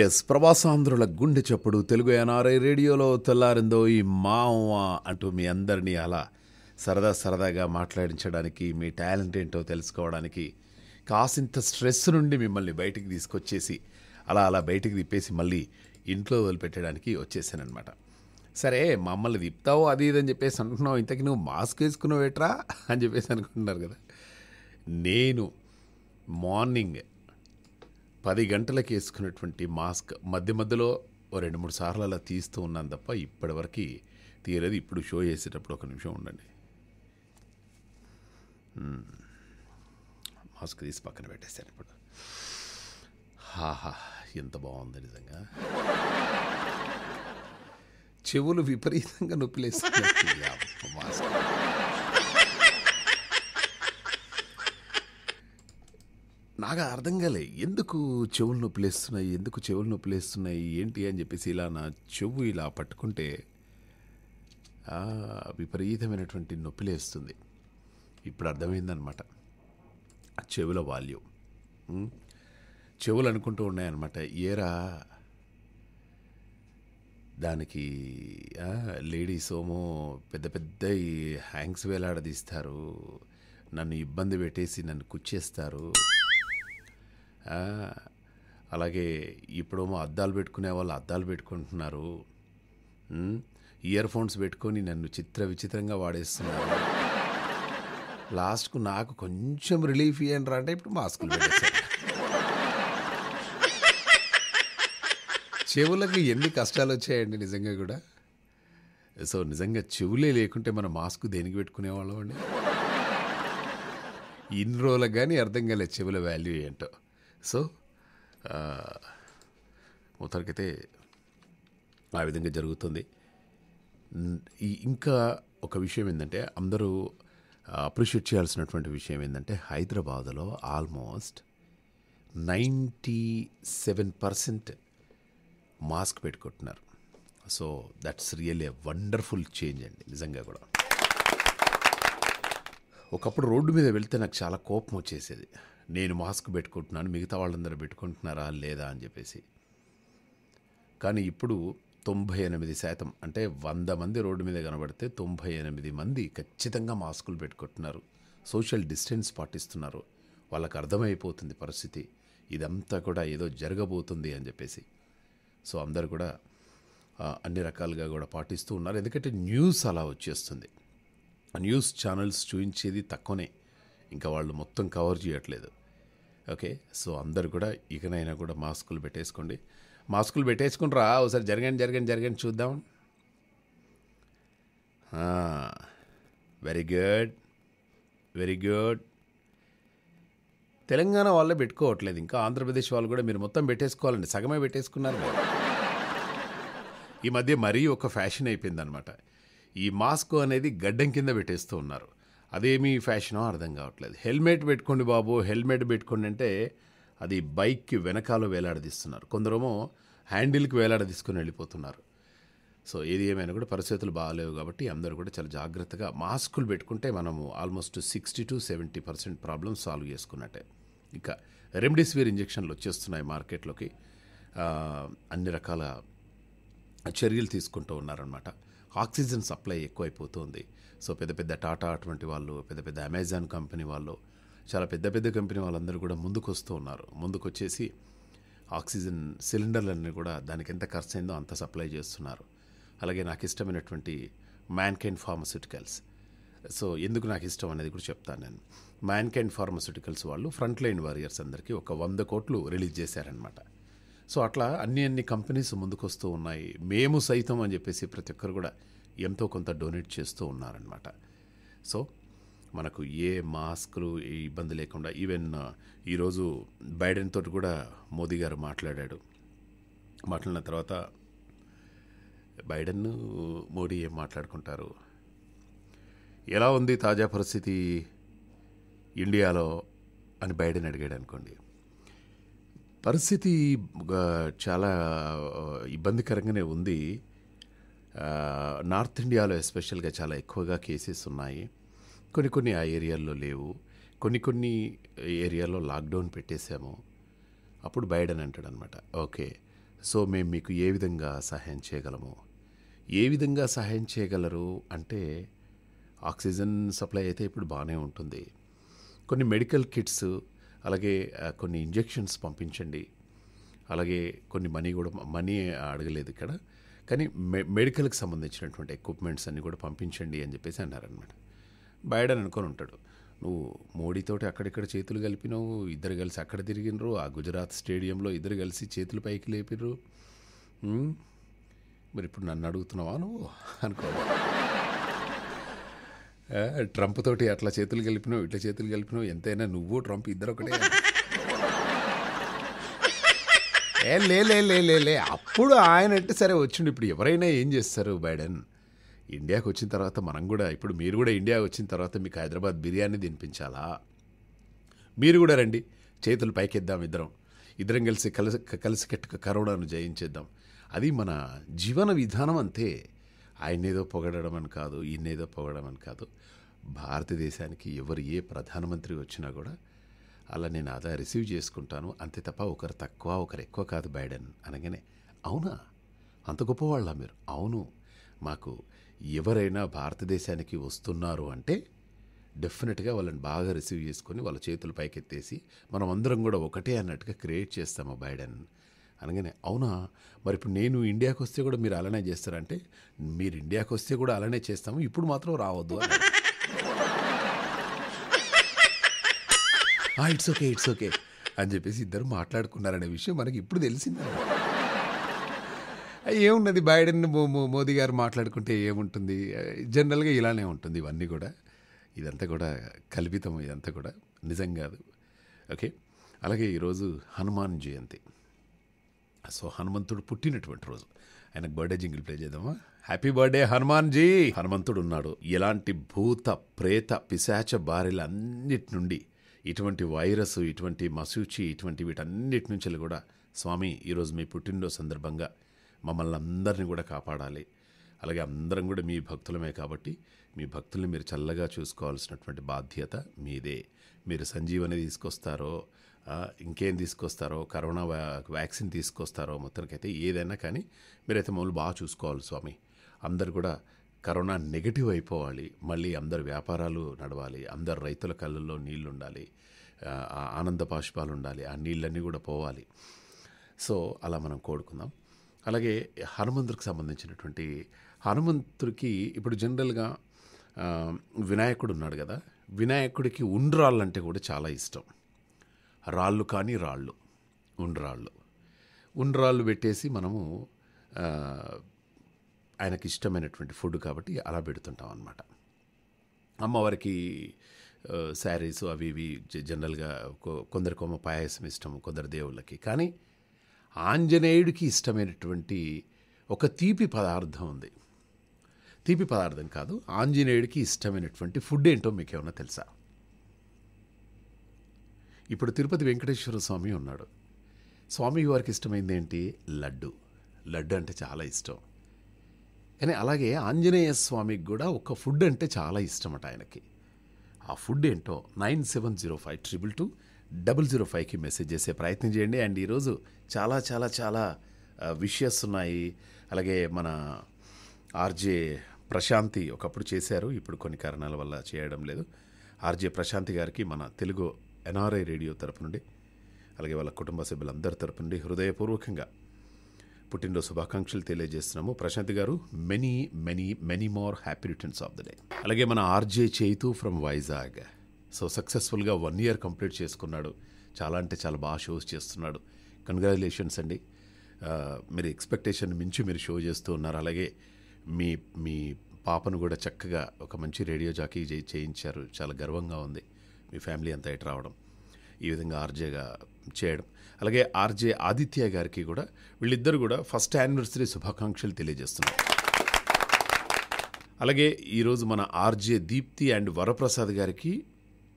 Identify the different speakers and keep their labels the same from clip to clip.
Speaker 1: Yes ప్రవాసాంధ్రుల గుండె చప్పుడు Telugu NRI రేడియోలో తెల్లారిందో ఈ మావ అంటూ మీ అందరినీ అలా సరదా సరదాగా మాట్లాడించడానికి మీ టాలెంట్ ఏంటో తెలుసుకోవడానికి కాసింత స్ట్రెస్ నుండి మిమ్మల్ని బయటికి తీసుకొచ్చేసి అలా అలా బయటికి తిప్పేసి మళ్ళీ ఇంట్లో వదిలిపెట్టడానికి వచ్చేసానమాట సరే మమ్మల్ని తిప్పుతావు అది ఇది అని చెప్పేసి అంటున్నావు ఇంతకీ నువ్వు మాస్క్ వేసుకున్నావు ఎట్రా అని చెప్పేసి అనుకుంటున్నారు కదా నేను మార్నింగ్ పది గంటలకు వేసుకున్నటువంటి మాస్క్ మధ్య మధ్యలో ఓ రెండు మూడు సార్లు అలా తీస్తూ ఉన్నాను తప్ప ఇప్పటివరకు తీయలేదు ఇప్పుడు షో చేసేటప్పుడు ఒక నిమిషం ఉండండి మాస్క్ తీసి పక్కన పెట్టేశాను ఇప్పుడు హాహా ఎంత బాగుంది నిజంగా చెవులు విపరీతంగా లేస్తాయి మాస్క్ నాకు అర్థం కాలే ఎందుకు చెవులు నొప్పులు వేస్తున్నాయి ఎందుకు చెవులు నొప్పులు వేస్తున్నాయి ఏంటి అని చెప్పేసి ఇలా నా చెవు ఇలా పట్టుకుంటే విపరీతమైనటువంటి వేస్తుంది ఇప్పుడు అర్థమైందనమాట చెవుల వాల్యూమ్ చెవులు అనుకుంటూ ఉన్నాయన్నమాట ఏరా దానికి లేడీస్ ఏమో పెద్ద పెద్ద హ్యాంగ్స్ వేలాడదీస్తారు నన్ను ఇబ్బంది పెట్టేసి నన్ను కుచ్చేస్తారు అలాగే ఇప్పుడేమో అద్దాలు పెట్టుకునే వాళ్ళు అద్దాలు పెట్టుకుంటున్నారు ఇయర్ ఫోన్స్ పెట్టుకొని నన్ను చిత్ర విచిత్రంగా వాడేస్తున్నారు లాస్ట్కు నాకు కొంచెం రిలీఫ్ ఇవ్వండి అంటే ఇప్పుడు మాస్కులు పెట్టేశాను చెవులకు ఎన్ని కష్టాలు వచ్చాయండి నిజంగా కూడా సో నిజంగా చెవులే లేకుంటే మన మాస్క్ దేనికి పెట్టుకునేవాళ్ళం అండి ఇన్ని రోజులకు కానీ అర్థం కాలేదు చెవుల వాల్యూ ఏంటో సో మొత్తానికైతే ఆ విధంగా జరుగుతుంది ఇంకా ఒక విషయం ఏంటంటే అందరూ అప్రిషియేట్ చేయాల్సినటువంటి విషయం ఏంటంటే హైదరాబాద్లో almost ninety seven percent mask పెట్టుకుంటున్నారు so that's real a wonderful change అండి నిజంగా కూడా ఒకప్పుడు రోడ్డు మీద వెళ్తే నాకు చాలా కోపం వచ్చేసేది నేను మాస్క్ పెట్టుకుంటున్నాను మిగతా వాళ్ళందరూ పెట్టుకుంటున్నారా లేదా అని చెప్పేసి కానీ ఇప్పుడు తొంభై ఎనిమిది శాతం అంటే వంద మంది రోడ్డు మీద కనబడితే తొంభై ఎనిమిది మంది ఖచ్చితంగా మాస్కులు పెట్టుకుంటున్నారు సోషల్ డిస్టెన్స్ పాటిస్తున్నారు వాళ్ళకు అర్థమైపోతుంది పరిస్థితి ఇదంతా కూడా ఏదో జరగబోతుంది అని చెప్పేసి సో అందరు కూడా అన్ని రకాలుగా కూడా పాటిస్తూ ఉన్నారు ఎందుకంటే న్యూస్ అలా వచ్చేస్తుంది న్యూస్ ఛానల్స్ చూపించేది తక్కువనే ఇంకా వాళ్ళు మొత్తం కవర్ చేయట్లేదు ఓకే సో అందరు కూడా ఇకనైనా కూడా మాస్కులు పెట్టేసుకోండి మాస్కులు పెట్టేసుకుంటారా ఒకసారి జరగండి జరగండి జరగండి చూద్దాం very good very good Telangana వాళ్ళే పెట్టుకోవట్లేదు ఇంకా ఆంధ్రప్రదేశ్ వాళ్ళు కూడా మీరు మొత్తం పెట్టేసుకోవాలండి సగమే పెట్టేసుకున్నారు ఈ మధ్య మరీ ఒక ఫ్యాషన్ అయిపోయింది అనమాట ఈ మాస్క్ అనేది గడ్డం కింద పెట్టేస్తూ ఉన్నారు అదేమీ ఫ్యాషనో అర్థం కావట్లేదు హెల్మెట్ పెట్టుకోండి బాబు హెల్మెట్ పెట్టుకోండి అంటే అది బైక్కి వెనకాల వేలాడదీస్తున్నారు కొందరేమో హ్యాండిల్కి వేలాడదీసుకొని వెళ్ళిపోతున్నారు సో ఏది ఏమైనా కూడా పరిస్థితులు బాగాలేవు కాబట్టి అందరూ కూడా చాలా జాగ్రత్తగా మాస్కులు పెట్టుకుంటే మనము almost sixty to seventy percent problems solve చేసుకున్నట్టే ఇంకా రెమ్డెసివిర్ ఇంజెక్షన్లు వచ్చేస్తున్నాయి మార్కెట్లోకి అన్ని రకాల చర్యలు తీసుకుంటూ ఉన్నారనమాట ఆక్సిజన్ సప్లై ఎక్కువైపోతుంది సో పెద్ద పెద్ద టాటా అటువంటి వాళ్ళు పెద్ద పెద్ద అమెజాన్ కంపెనీ వాళ్ళు చాలా పెద్ద పెద్ద కంపెనీ వాళ్ళందరూ కూడా ముందుకు వస్తూ ఉన్నారు ముందుకు వచ్చేసి ఆక్సిజన్ సిలిండర్లన్నీ కూడా దానికి ఎంత ఖర్చు అయిందో అంత సప్లై చేస్తున్నారు అలాగే నాకు ఇష్టమైనటువంటి మ్యాన్కైన్ ఫార్మస్యూటికల్స్ సో ఎందుకు నాకు ఇష్టం అనేది కూడా చెప్తాను నేను మ్యాన్కైండ్ ఫార్మస్యూటికల్స్ వాళ్ళు ఫ్రంట్ లైన్ వారియర్స్ అందరికీ ఒక వంద కోట్లు రిలీజ్ చేశారనమాట సో అట్లా అన్ని అన్ని కంపెనీస్ ముందుకొస్తూ ఉన్నాయి మేము సైతం అని చెప్పేసి ప్రతి ఒక్కరు కూడా ఎంతో కొంత డొనేట్ చేస్తూ ఉన్నారనమాట సో మనకు ఏ మాస్కులు ఇబ్బంది లేకుండా ఈవెన్ ఈరోజు బైడెన్ తోటి కూడా మోదీ గారు మాట్లాడాడు మాట్లాడిన తర్వాత బైడెన్ మోడీ ఏం మాట్లాడుకుంటారు ఎలా ఉంది తాజా పరిస్థితి ఇండియాలో అని బైడెన్ అడిగాడు అనుకోండి పరిస్థితి చాలా ఇబ్బందికరంగానే ఉంది నార్త్ ఇండియాలో ఎస్పెషల్గా చాలా ఎక్కువగా కేసెస్ ఉన్నాయి కొన్ని కొన్ని ఆ ఏరియాల్లో లేవు కొన్ని కొన్ని ఏరియాల్లో లాక్డౌన్ పెట్టేశాము అప్పుడు బైడెన్ అంటాడు అనమాట ఓకే సో మేము మీకు ఏ విధంగా సహాయం చేయగలము ఏ విధంగా సహాయం చేయగలరు అంటే ఆక్సిజన్ సప్లై అయితే ఇప్పుడు బాగానే ఉంటుంది కొన్ని మెడికల్ కిట్స్ అలాగే కొన్ని ఇంజెక్షన్స్ పంపించండి అలాగే కొన్ని మనీ కూడా మనీ అడగలేదు ఇక్కడ కానీ మె మెడికల్కి సంబంధించినటువంటి ఎక్విప్మెంట్స్ అన్నీ కూడా పంపించండి అని చెప్పేసి అన్నారనమాట బయడని అనుకొని ఉంటాడు నువ్వు మోడీతోటి అక్కడిక్కడ చేతులు కలిపినావు ఇద్దరు కలిసి అక్కడ తిరిగినరు ఆ గుజరాత్ స్టేడియంలో ఇద్దరు కలిసి చేతులు పైకి లేపినరు మరి ఇప్పుడు నన్ను అడుగుతున్నావా నువ్వు అనుకోవాలి ట్రంప్ తోటి అట్లా చేతులు గెలిపినావు ఇట్లా చేతులు గెలిపినావు ఎంతైనా నువ్వు ట్రంప్ ఇద్దరు ఒకటే ఏ లే లే లే లే అప్పుడు ఆయన అంటే సరే వచ్చిండు ఇప్పుడు ఎవరైనా ఏం చేస్తారు బైడెన్ ఇండియాకి వచ్చిన తర్వాత మనం కూడా ఇప్పుడు మీరు కూడా ఇండియాకి వచ్చిన తర్వాత మీకు హైదరాబాద్ బిర్యానీ తినిపించాలా మీరు కూడా రండి చేతులు పైకిద్దాం ఇద్దరం ఇద్దరం కలిసి కలిసి కలిసి కట్టుక కరోనాను జయించేద్దాం అది మన జీవన విధానం అంతే ఆయన్నేదో పొగడడం అని కాదు ఈయన ఏదో అని కాదు భారతదేశానికి ఎవరు ఏ ప్రధానమంత్రి వచ్చినా కూడా అలా నేను అదా రిసీవ్ చేసుకుంటాను అంతే తప్ప ఒకరు తక్కువ ఒకరు ఎక్కువ కాదు బైడెన్ అనగానే అవునా అంత గొప్పవాళ్ళ మీరు అవును మాకు ఎవరైనా భారతదేశానికి వస్తున్నారు అంటే డెఫినెట్గా వాళ్ళని బాగా రిసీవ్ చేసుకొని వాళ్ళ చేతులు పైకెత్తేసి మనం అందరం కూడా ఒకటే అన్నట్టుగా క్రియేట్ చేస్తాము బైడెన్ అనగానే అవునా మరి ఇప్పుడు నేను ఇండియాకి వస్తే కూడా మీరు అలానే చేస్తారంటే మీరు ఇండియాకి వస్తే కూడా అలానే చేస్తాము ఇప్పుడు మాత్రం రావద్దు అని ఇట్స్ ఓకే ఇట్స్ ఓకే అని చెప్పేసి ఇద్దరు మాట్లాడుకున్నారనే విషయం మనకి ఇప్పుడు తెలిసింది ఏమున్నది బైడెన్ మోదీ గారు మాట్లాడుకుంటే ఏముంటుంది జనరల్గా ఇలానే ఉంటుంది ఇవన్నీ కూడా ఇదంతా కూడా కల్పితం ఇదంతా కూడా నిజం కాదు ఓకే అలాగే ఈరోజు హనుమాన్ జయంతి సో హనుమంతుడు పుట్టినటువంటి రోజు ఆయనకు బర్త్డే జింగిల్ ప్లే చేద్దామా హ్యాపీ బర్త్డే హనుమాన్ జీ హనుమంతుడు ఉన్నాడు ఎలాంటి భూత ప్రేత పిశాచ బారిల అన్నిటి నుండి ఇటువంటి వైరస్ ఇటువంటి మసూచి ఇటువంటి వీటన్నిటి నుంచి కూడా స్వామి ఈరోజు మీ పుట్టినరోజు సందర్భంగా మమ్మల్ని అందరినీ కూడా కాపాడాలి అలాగే అందరం కూడా మీ భక్తులమే కాబట్టి మీ భక్తుల్ని మీరు చల్లగా చూసుకోవాల్సినటువంటి బాధ్యత మీదే మీరు సంజీవని తీసుకొస్తారో ఇంకేం తీసుకొస్తారో కరోనా వ్యాక్సిన్ తీసుకొస్తారో మొత్తానికైతే ఏదైనా కానీ మీరైతే మమ్మల్ని బాగా చూసుకోవాలి స్వామి అందరు కూడా కరోనా నెగిటివ్ అయిపోవాలి మళ్ళీ అందరు వ్యాపారాలు నడవాలి అందరు రైతుల కళ్ళల్లో నీళ్ళు ఉండాలి ఆనంద పాష్పాలు ఉండాలి ఆ నీళ్ళన్నీ కూడా పోవాలి సో అలా మనం కోరుకుందాం అలాగే హనుమంతుడికి సంబంధించినటువంటి హనుమంతుడికి ఇప్పుడు జనరల్గా వినాయకుడు ఉన్నాడు కదా వినాయకుడికి ఉండ్రాళ్ళు అంటే కూడా చాలా ఇష్టం రాళ్ళు కానీ రాళ్ళు ఉండ్రాళ్ళు ఉండ్రాళ్ళు పెట్టేసి మనము ఆయనకి ఇష్టమైనటువంటి ఫుడ్ కాబట్టి అలా పెడుతుంటాం అనమాట అమ్మవారికి శారీస్ అవి ఇవి జనరల్గా కొందరికొమ్మ పాయసం ఇష్టం కొందరు దేవుళ్ళకి కానీ ఆంజనేయుడికి ఇష్టమైనటువంటి ఒక తీపి పదార్థం ఉంది తీపి పదార్థం కాదు ఆంజనేయుడికి ఇష్టమైనటువంటి ఫుడ్ ఏంటో మీకు ఏమన్నా తెలుసా ఇప్పుడు తిరుపతి వెంకటేశ్వర స్వామి ఉన్నాడు స్వామి వారికి ఇష్టమైంది ఏంటి లడ్డు లడ్డు అంటే చాలా ఇష్టం కానీ అలాగే ఆంజనేయ స్వామికి కూడా ఒక ఫుడ్ అంటే చాలా ఇష్టమట ఆయనకి ఆ ఫుడ్ ఏంటో nine seven zero five triple two double zero ఫైవ్కి మెసేజ్ చేసే ప్రయత్నం చేయండి అండ్ ఈరోజు చాలా చాలా చాలా విషయస్ ఉన్నాయి అలాగే మన ఆర్జే ప్రశాంతి ఒకప్పుడు చేశారు ఇప్పుడు కొన్ని కారణాల వల్ల చేయడం లేదు ఆర్జే ప్రశాంతి గారికి మన తెలుగు ఎన్ఆర్ఐ రేడియో తరపు నుండి అలాగే వాళ్ళ కుటుంబ సభ్యులందరి తరపు నుండి హృదయపూర్వకంగా పుట్టినరోజు శుభాకాంక్షలు తెలియజేస్తున్నాము Prashanth garu many many many more happy returns of the day అలాగే మన RJ Chetu from Vizag so సక్సెస్ఫుల్గా వన్ ఇయర్ కంప్లీట్ చేసుకున్నాడు చాలా అంటే చాలా బాగా షోస్ చేస్తున్నాడు కంగ్రాచులేషన్స్ అండి మీరు ఎక్స్పెక్టేషన్ మించి మీరు షో చేస్తూ ఉన్నారు అలాగే మీ మీ పాపను కూడా చక్కగా ఒక మంచి రేడియో జాకీ చేయించారు చాలా గర్వంగా ఉంది మీ ఫ్యామిలీ అంతా ఇటు రావడం ఈ విధంగా ఆర్జేగా చేయడం అలాగే ఆర్జే ఆదిత్య గారికి కూడా వీళ్ళిద్దరు కూడా ఫస్ట్ యానివర్సరీ శుభాకాంక్షలు తెలియజేస్తున్నారు అలాగే ఈరోజు మన ఆర్జే దీప్తి అండ్ వరప్రసాద్ గారికి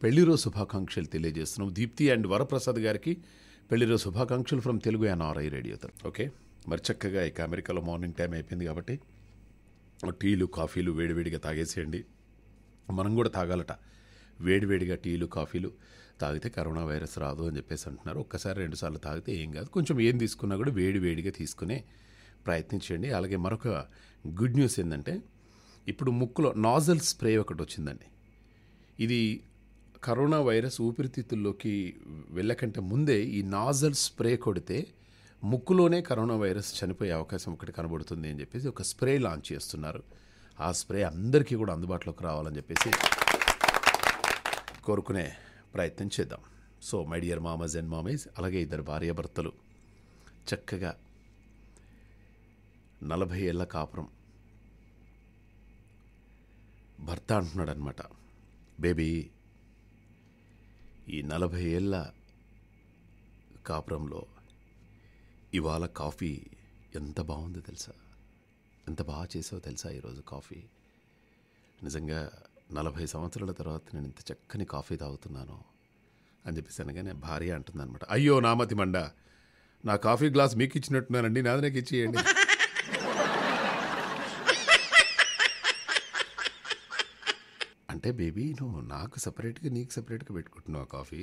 Speaker 1: పెళ్లిరో శుభాకాంక్షలు తెలియజేస్తున్నాం దీప్తి అండ్ వరప్రసాద్ గారికి పెళ్లిరో శుభాకాంక్షలు ఫ్రమ్ తెలుగు ఎన్ఆర్ఐ రేడియో తరఫు ఓకే మరి చక్కగా ఇక అమెరికాలో మార్నింగ్ టైం అయిపోయింది కాబట్టి టీలు కాఫీలు వేడివేడిగా తాగేసేయండి మనం కూడా తాగాలట వేడివేడిగా టీలు కాఫీలు తాగితే కరోనా వైరస్ రాదు అని చెప్పేసి అంటున్నారు ఒక్కసారి రెండుసార్లు తాగితే ఏం కాదు కొంచెం ఏం తీసుకున్నా కూడా వేడి వేడిగా తీసుకునే ప్రయత్నించండి అలాగే మరొక గుడ్ న్యూస్ ఏంటంటే ఇప్పుడు ముక్కులో నాజల్ స్ప్రే ఒకటి వచ్చిందండి ఇది కరోనా వైరస్ ఊపిరితిత్తుల్లోకి వెళ్ళకంటే ముందే ఈ నాజల్ స్ప్రే కొడితే ముక్కులోనే కరోనా వైరస్ చనిపోయే అవకాశం ఒకటి కనబడుతుంది అని చెప్పేసి ఒక స్ప్రే లాంచ్ చేస్తున్నారు ఆ స్ప్రే అందరికీ కూడా అందుబాటులోకి రావాలని చెప్పేసి కోరుకునే ప్రయత్నం చేద్దాం సో మై డియర్ మామస్ అండ్ మామేజ్ అలాగే ఇద్దరు భార్యాభర్తలు చక్కగా నలభై ఏళ్ళ కాపురం భర్త అంటున్నాడనమాట బేబీ ఈ నలభై ఏళ్ళ కాపురంలో ఇవాళ కాఫీ ఎంత బాగుందో తెలుసా ఎంత బాగా చేసావో తెలుసా ఈరోజు కాఫీ నిజంగా నలభై సంవత్సరాల తర్వాత నేను ఇంత చక్కని కాఫీ తాగుతున్నాను అని చెప్పేసి అనగానే భార్య అంటుందన్నమాట అయ్యో నామతి మండ నా కాఫీ గ్లాస్ మీకు ఇచ్చినట్టున్నానండి నాది నాకు ఇచ్చేయండి అంటే బేబీ నువ్వు నాకు సపరేట్గా నీకు సపరేట్గా పెట్టుకుంటున్నావు కాఫీ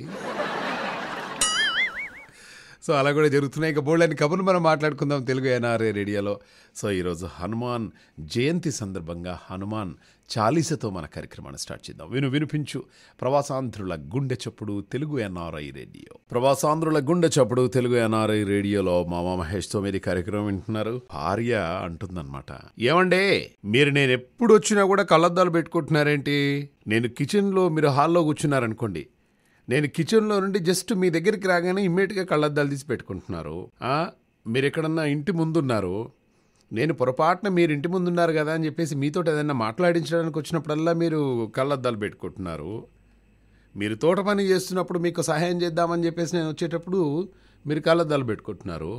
Speaker 1: సో అలా కూడా జరుగుతున్నాయి ఇంకా బోల్డ్ అని కబుర్లు మనం మాట్లాడుకుందాం తెలుగు ఎన్ఆర్ఏ రేడియోలో సో ఈరోజు హనుమాన్ జయంతి సందర్భంగా హనుమాన్ చాలీసతో మన కార్యక్రమాన్ని స్టార్ట్ చేద్దాం విను వినిపించు ప్రవాసాంధ్రుల గుండె చప్పుడు తెలుగు ఎన్ఆర్ఐ రేడియో ప్రవాసాంధ్రుల గుండె చప్పుడు తెలుగు ఎన్ఆర్ఐ రేడియోలో మామా మహేష్తో మీరు కార్యక్రమం వింటున్నారు భార్య అంటుందన్నమాట ఏమండే మీరు నేను ఎప్పుడు వచ్చినా కూడా కళ్ళద్దాలు పెట్టుకుంటున్నారేంటి నేను కిచెన్లో మీరు హాల్లో కూర్చున్నారనుకోండి నేను కిచెన్లో నుండి జస్ట్ మీ దగ్గరికి రాగానే ఇమ్మీడియట్గా కళ్ళద్దాలు తీసి పెట్టుకుంటున్నారు మీరు ఎక్కడన్నా ఇంటి ముందున్నారు నేను పొరపాటున మీరు ఇంటి ముందు ఉన్నారు కదా అని చెప్పేసి మీతో ఏదైనా మాట్లాడించడానికి వచ్చినప్పుడల్లా మీరు కళ్ళద్దాలు పెట్టుకుంటున్నారు మీరు తోట పని చేస్తున్నప్పుడు మీకు సహాయం చేద్దామని చెప్పేసి నేను వచ్చేటప్పుడు మీరు కళ్ళద్దాలు పెట్టుకుంటున్నారు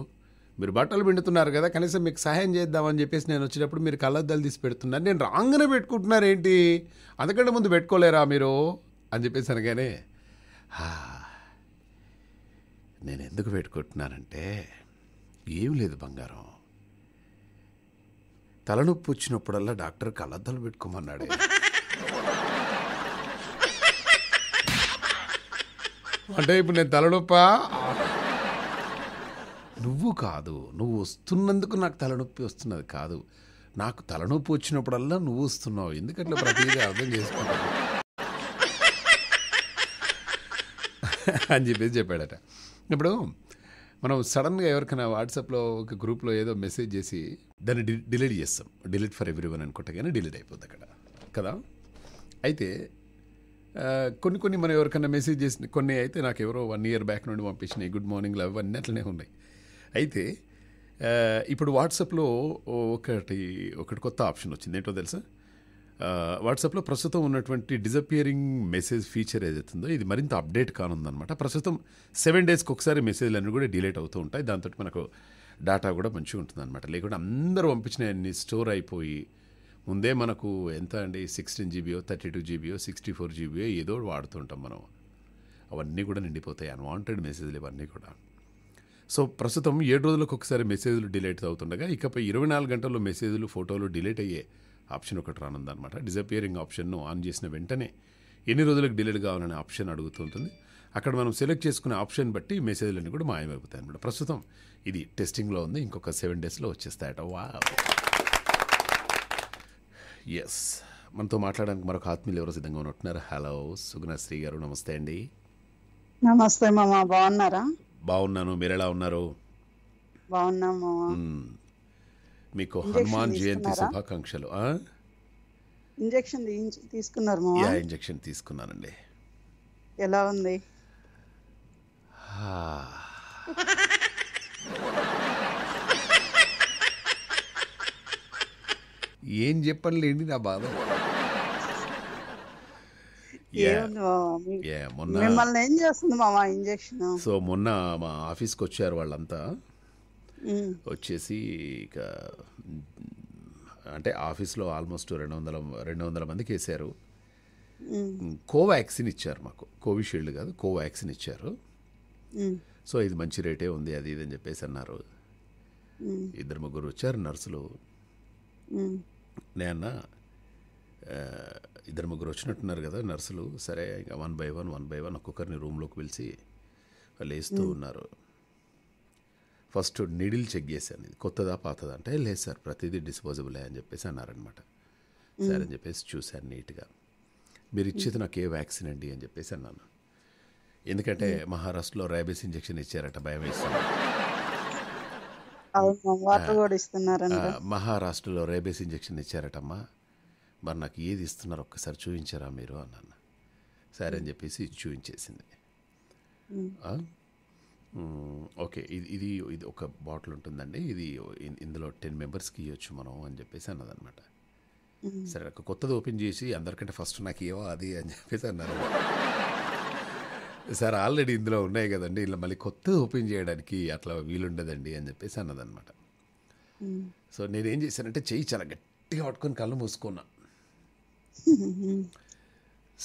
Speaker 1: మీరు బట్టలు పిండుతున్నారు కదా కనీసం మీకు సహాయం చేద్దామని చెప్పేసి నేను వచ్చేటప్పుడు మీరు కళ్ళద్దాలు తీసి పెడుతున్నారు నేను రాంగ్నే పెట్టుకుంటున్నారు ఏంటి అంతకంటే ముందు పెట్టుకోలేరా మీరు అని చెప్పేసి అనగానే నేను ఎందుకు పెట్టుకుంటున్నానంటే ఏం లేదు బంగారం తలనొప్పి వచ్చినప్పుడల్లా డాక్టర్ కళ్ళద్దాలు పెట్టుకోమన్నాడు అంటే ఇప్పుడు నేను తలనొప్పా నువ్వు కాదు నువ్వు వస్తున్నందుకు నాకు తలనొప్పి వస్తున్నది కాదు నాకు తలనొప్పి వచ్చినప్పుడల్లా నువ్వు వస్తున్నావు ఎందుకంటే ప్రతిదీ అర్థం చేసుకుంటావు అని చెప్పేసి చెప్పాడట ఇప్పుడు మనం సడన్గా ఎవరికైనా వాట్సాప్లో ఒక గ్రూప్లో ఏదో మెసేజ్ చేసి దాన్ని డిలీట్ చేస్తాం డిలీట్ ఫర్ ఎవ్రీ వన్ అనుకుంటే కానీ డిలీట్ అయిపోద్ది అక్కడ కదా అయితే కొన్ని కొన్ని మనం ఎవరికైనా మెసేజ్ చేసిన కొన్ని అయితే నాకు ఎవరో వన్ ఇయర్ బ్యాక్ నుండి పంపించినాయి గుడ్ లవ్ అవన్నీ అట్లనే ఉన్నాయి అయితే ఇప్పుడు వాట్సాప్లో ఒకటి ఒకటి కొత్త ఆప్షన్ వచ్చింది ఏంటో తెలుసా వాట్సాప్లో ప్రస్తుతం ఉన్నటువంటి డిజపియరింగ్ మెసేజ్ ఫీచర్ ఏదైతుందో ఇది మరింత అప్డేట్ కానుందనమాట ప్రస్తుతం సెవెన్ డేస్కి ఒకసారి మెసేజ్లు అన్నీ కూడా డిలేట్ అవుతూ ఉంటాయి దాంతో మనకు డేటా కూడా మంచిగా ఉంటుందన్నమాట లేకుంటే అందరూ అన్ని స్టోర్ అయిపోయి ముందే మనకు ఎంత అండి సిక్స్టీన్ జీబీయో థర్టీ టూ జీబీయో సిక్స్టీ ఫోర్ జీబీయో ఏదో వాడుతుంటాం మనం అవన్నీ కూడా నిండిపోతాయి అన్వాంటెడ్ మెసేజ్లు ఇవన్నీ కూడా సో ప్రస్తుతం ఏడు రోజులకు ఒకసారి మెసేజ్లు డిలేట్ అవుతుండగా ఇకపై ఇరవై నాలుగు గంటల్లో మెసేజ్లు ఫోటోలు డిలీట్ అయ్యే ఆప్షన్ ఒకటి రానుందనమాట డిజపియరింగ్ ఆప్షన్ను ఆన్ చేసిన వెంటనే ఎన్ని రోజులకు డిలేట్ కావాలనే ఆప్షన్ అడుగుతుంటుంది అక్కడ మనం సెలెక్ట్ చేసుకునే ఆప్షన్ బట్టి మెసేజ్లన్నీ కూడా మాయమైపోతాయి అనమాట ప్రస్తుతం ఇది టెస్టింగ్లో ఉంది ఇంకొక సెవెన్ డేస్లో వచ్చేస్తాయట వా ఎస్ మనతో మాట్లాడడానికి మరొక ఆత్మీయులు ఎవరో సిద్ధంగా ఉన్నట్టున్నారు హలో సుగుణశ్రీ గారు నమస్తే అండి
Speaker 2: నమస్తే మామ బాగున్నారా
Speaker 1: బాగున్నాను మీరు ఎలా ఉన్నారు బాగున్నాము మీకు హనుమాన్ జయంతి శుభాకాంక్షలు
Speaker 2: ఇంజెక్షన్ తీసుకున్నారు యా
Speaker 1: ఇంజెక్షన్ తీసుకున్నానండి ఎలా ఉంది ఏం చెప్పనులేండి నా బాధ
Speaker 2: మొన్న ఏం చేస్తుంది మామ ఇంజెక్షన్ సో
Speaker 1: మొన్న మా ఆఫీస్కి వచ్చారు వాళ్ళంతా Mm. వచ్చేసి ఇక అంటే ఆఫీస్లో ఆల్మోస్ట్ రెండు వందల రెండు వందల మందికి వేశారు mm. కోవాక్సిన్ ఇచ్చారు మాకు కోవిషీల్డ్ కాదు కోవాక్సిన్ ఇచ్చారు mm. సో ఇది మంచి రేటే ఉంది అది ఇది అని చెప్పేసి అన్నారు ఇద్దరు ముగ్గురు వచ్చారు నర్సులు నేన్న ఇద్దరు ముగ్గురు వచ్చినట్టున్నారు కదా నర్సులు సరే ఇంకా one by one one by one ఒక్కొక్కరిని రూమ్లోకి పిలిచి వాళ్ళు వేస్తూ ఉన్నారు ఫస్ట్ నిడిల్ చెక్ చేశాను ఇది కొత్తదా పాతదా అంటే లేదు సార్ ప్రతిదీ డిస్పోజబులే అని చెప్పేసి అన్నారనమాట సరే అని చెప్పేసి చూశాను నీట్గా మీరు ఇచ్చేది నాకు ఏ వ్యాక్సిన్ అండి అని చెప్పేసి అన్నాను ఎందుకంటే మహారాష్ట్రలో రైబీస్ ఇంజెక్షన్ ఇచ్చారట భయం మహారాష్ట్రలో రేబీస్ ఇంజెక్షన్ ఇచ్చారటమ్మా మరి నాకు ఏది ఇస్తున్నారు ఒక్కసారి చూపించారా మీరు అన్నాను సరే అని చెప్పేసి చూపించేసింది ఓకే ఇది ఇది ఇది ఒక బాటిల్ ఉంటుందండి ఇది ఇందులో టెన్ మెంబర్స్కి ఇవ్వచ్చు మనం అని చెప్పేసి అన్నదనమాట సరే ఒక కొత్తది ఓపెన్ చేసి అందరికంటే ఫస్ట్ నాకు ఏవో అది అని చెప్పేసి అన్నారు సార్ ఆల్రెడీ ఇందులో ఉన్నాయి కదండి ఇలా మళ్ళీ కొత్తది ఓపెన్ చేయడానికి అట్లా వీలుండదండి అని చెప్పేసి అన్నదనమాట సో నేనేం చేశానంటే చెయ్యి చాలా గట్టిగా పట్టుకొని కళ్ళు మూసుకున్నా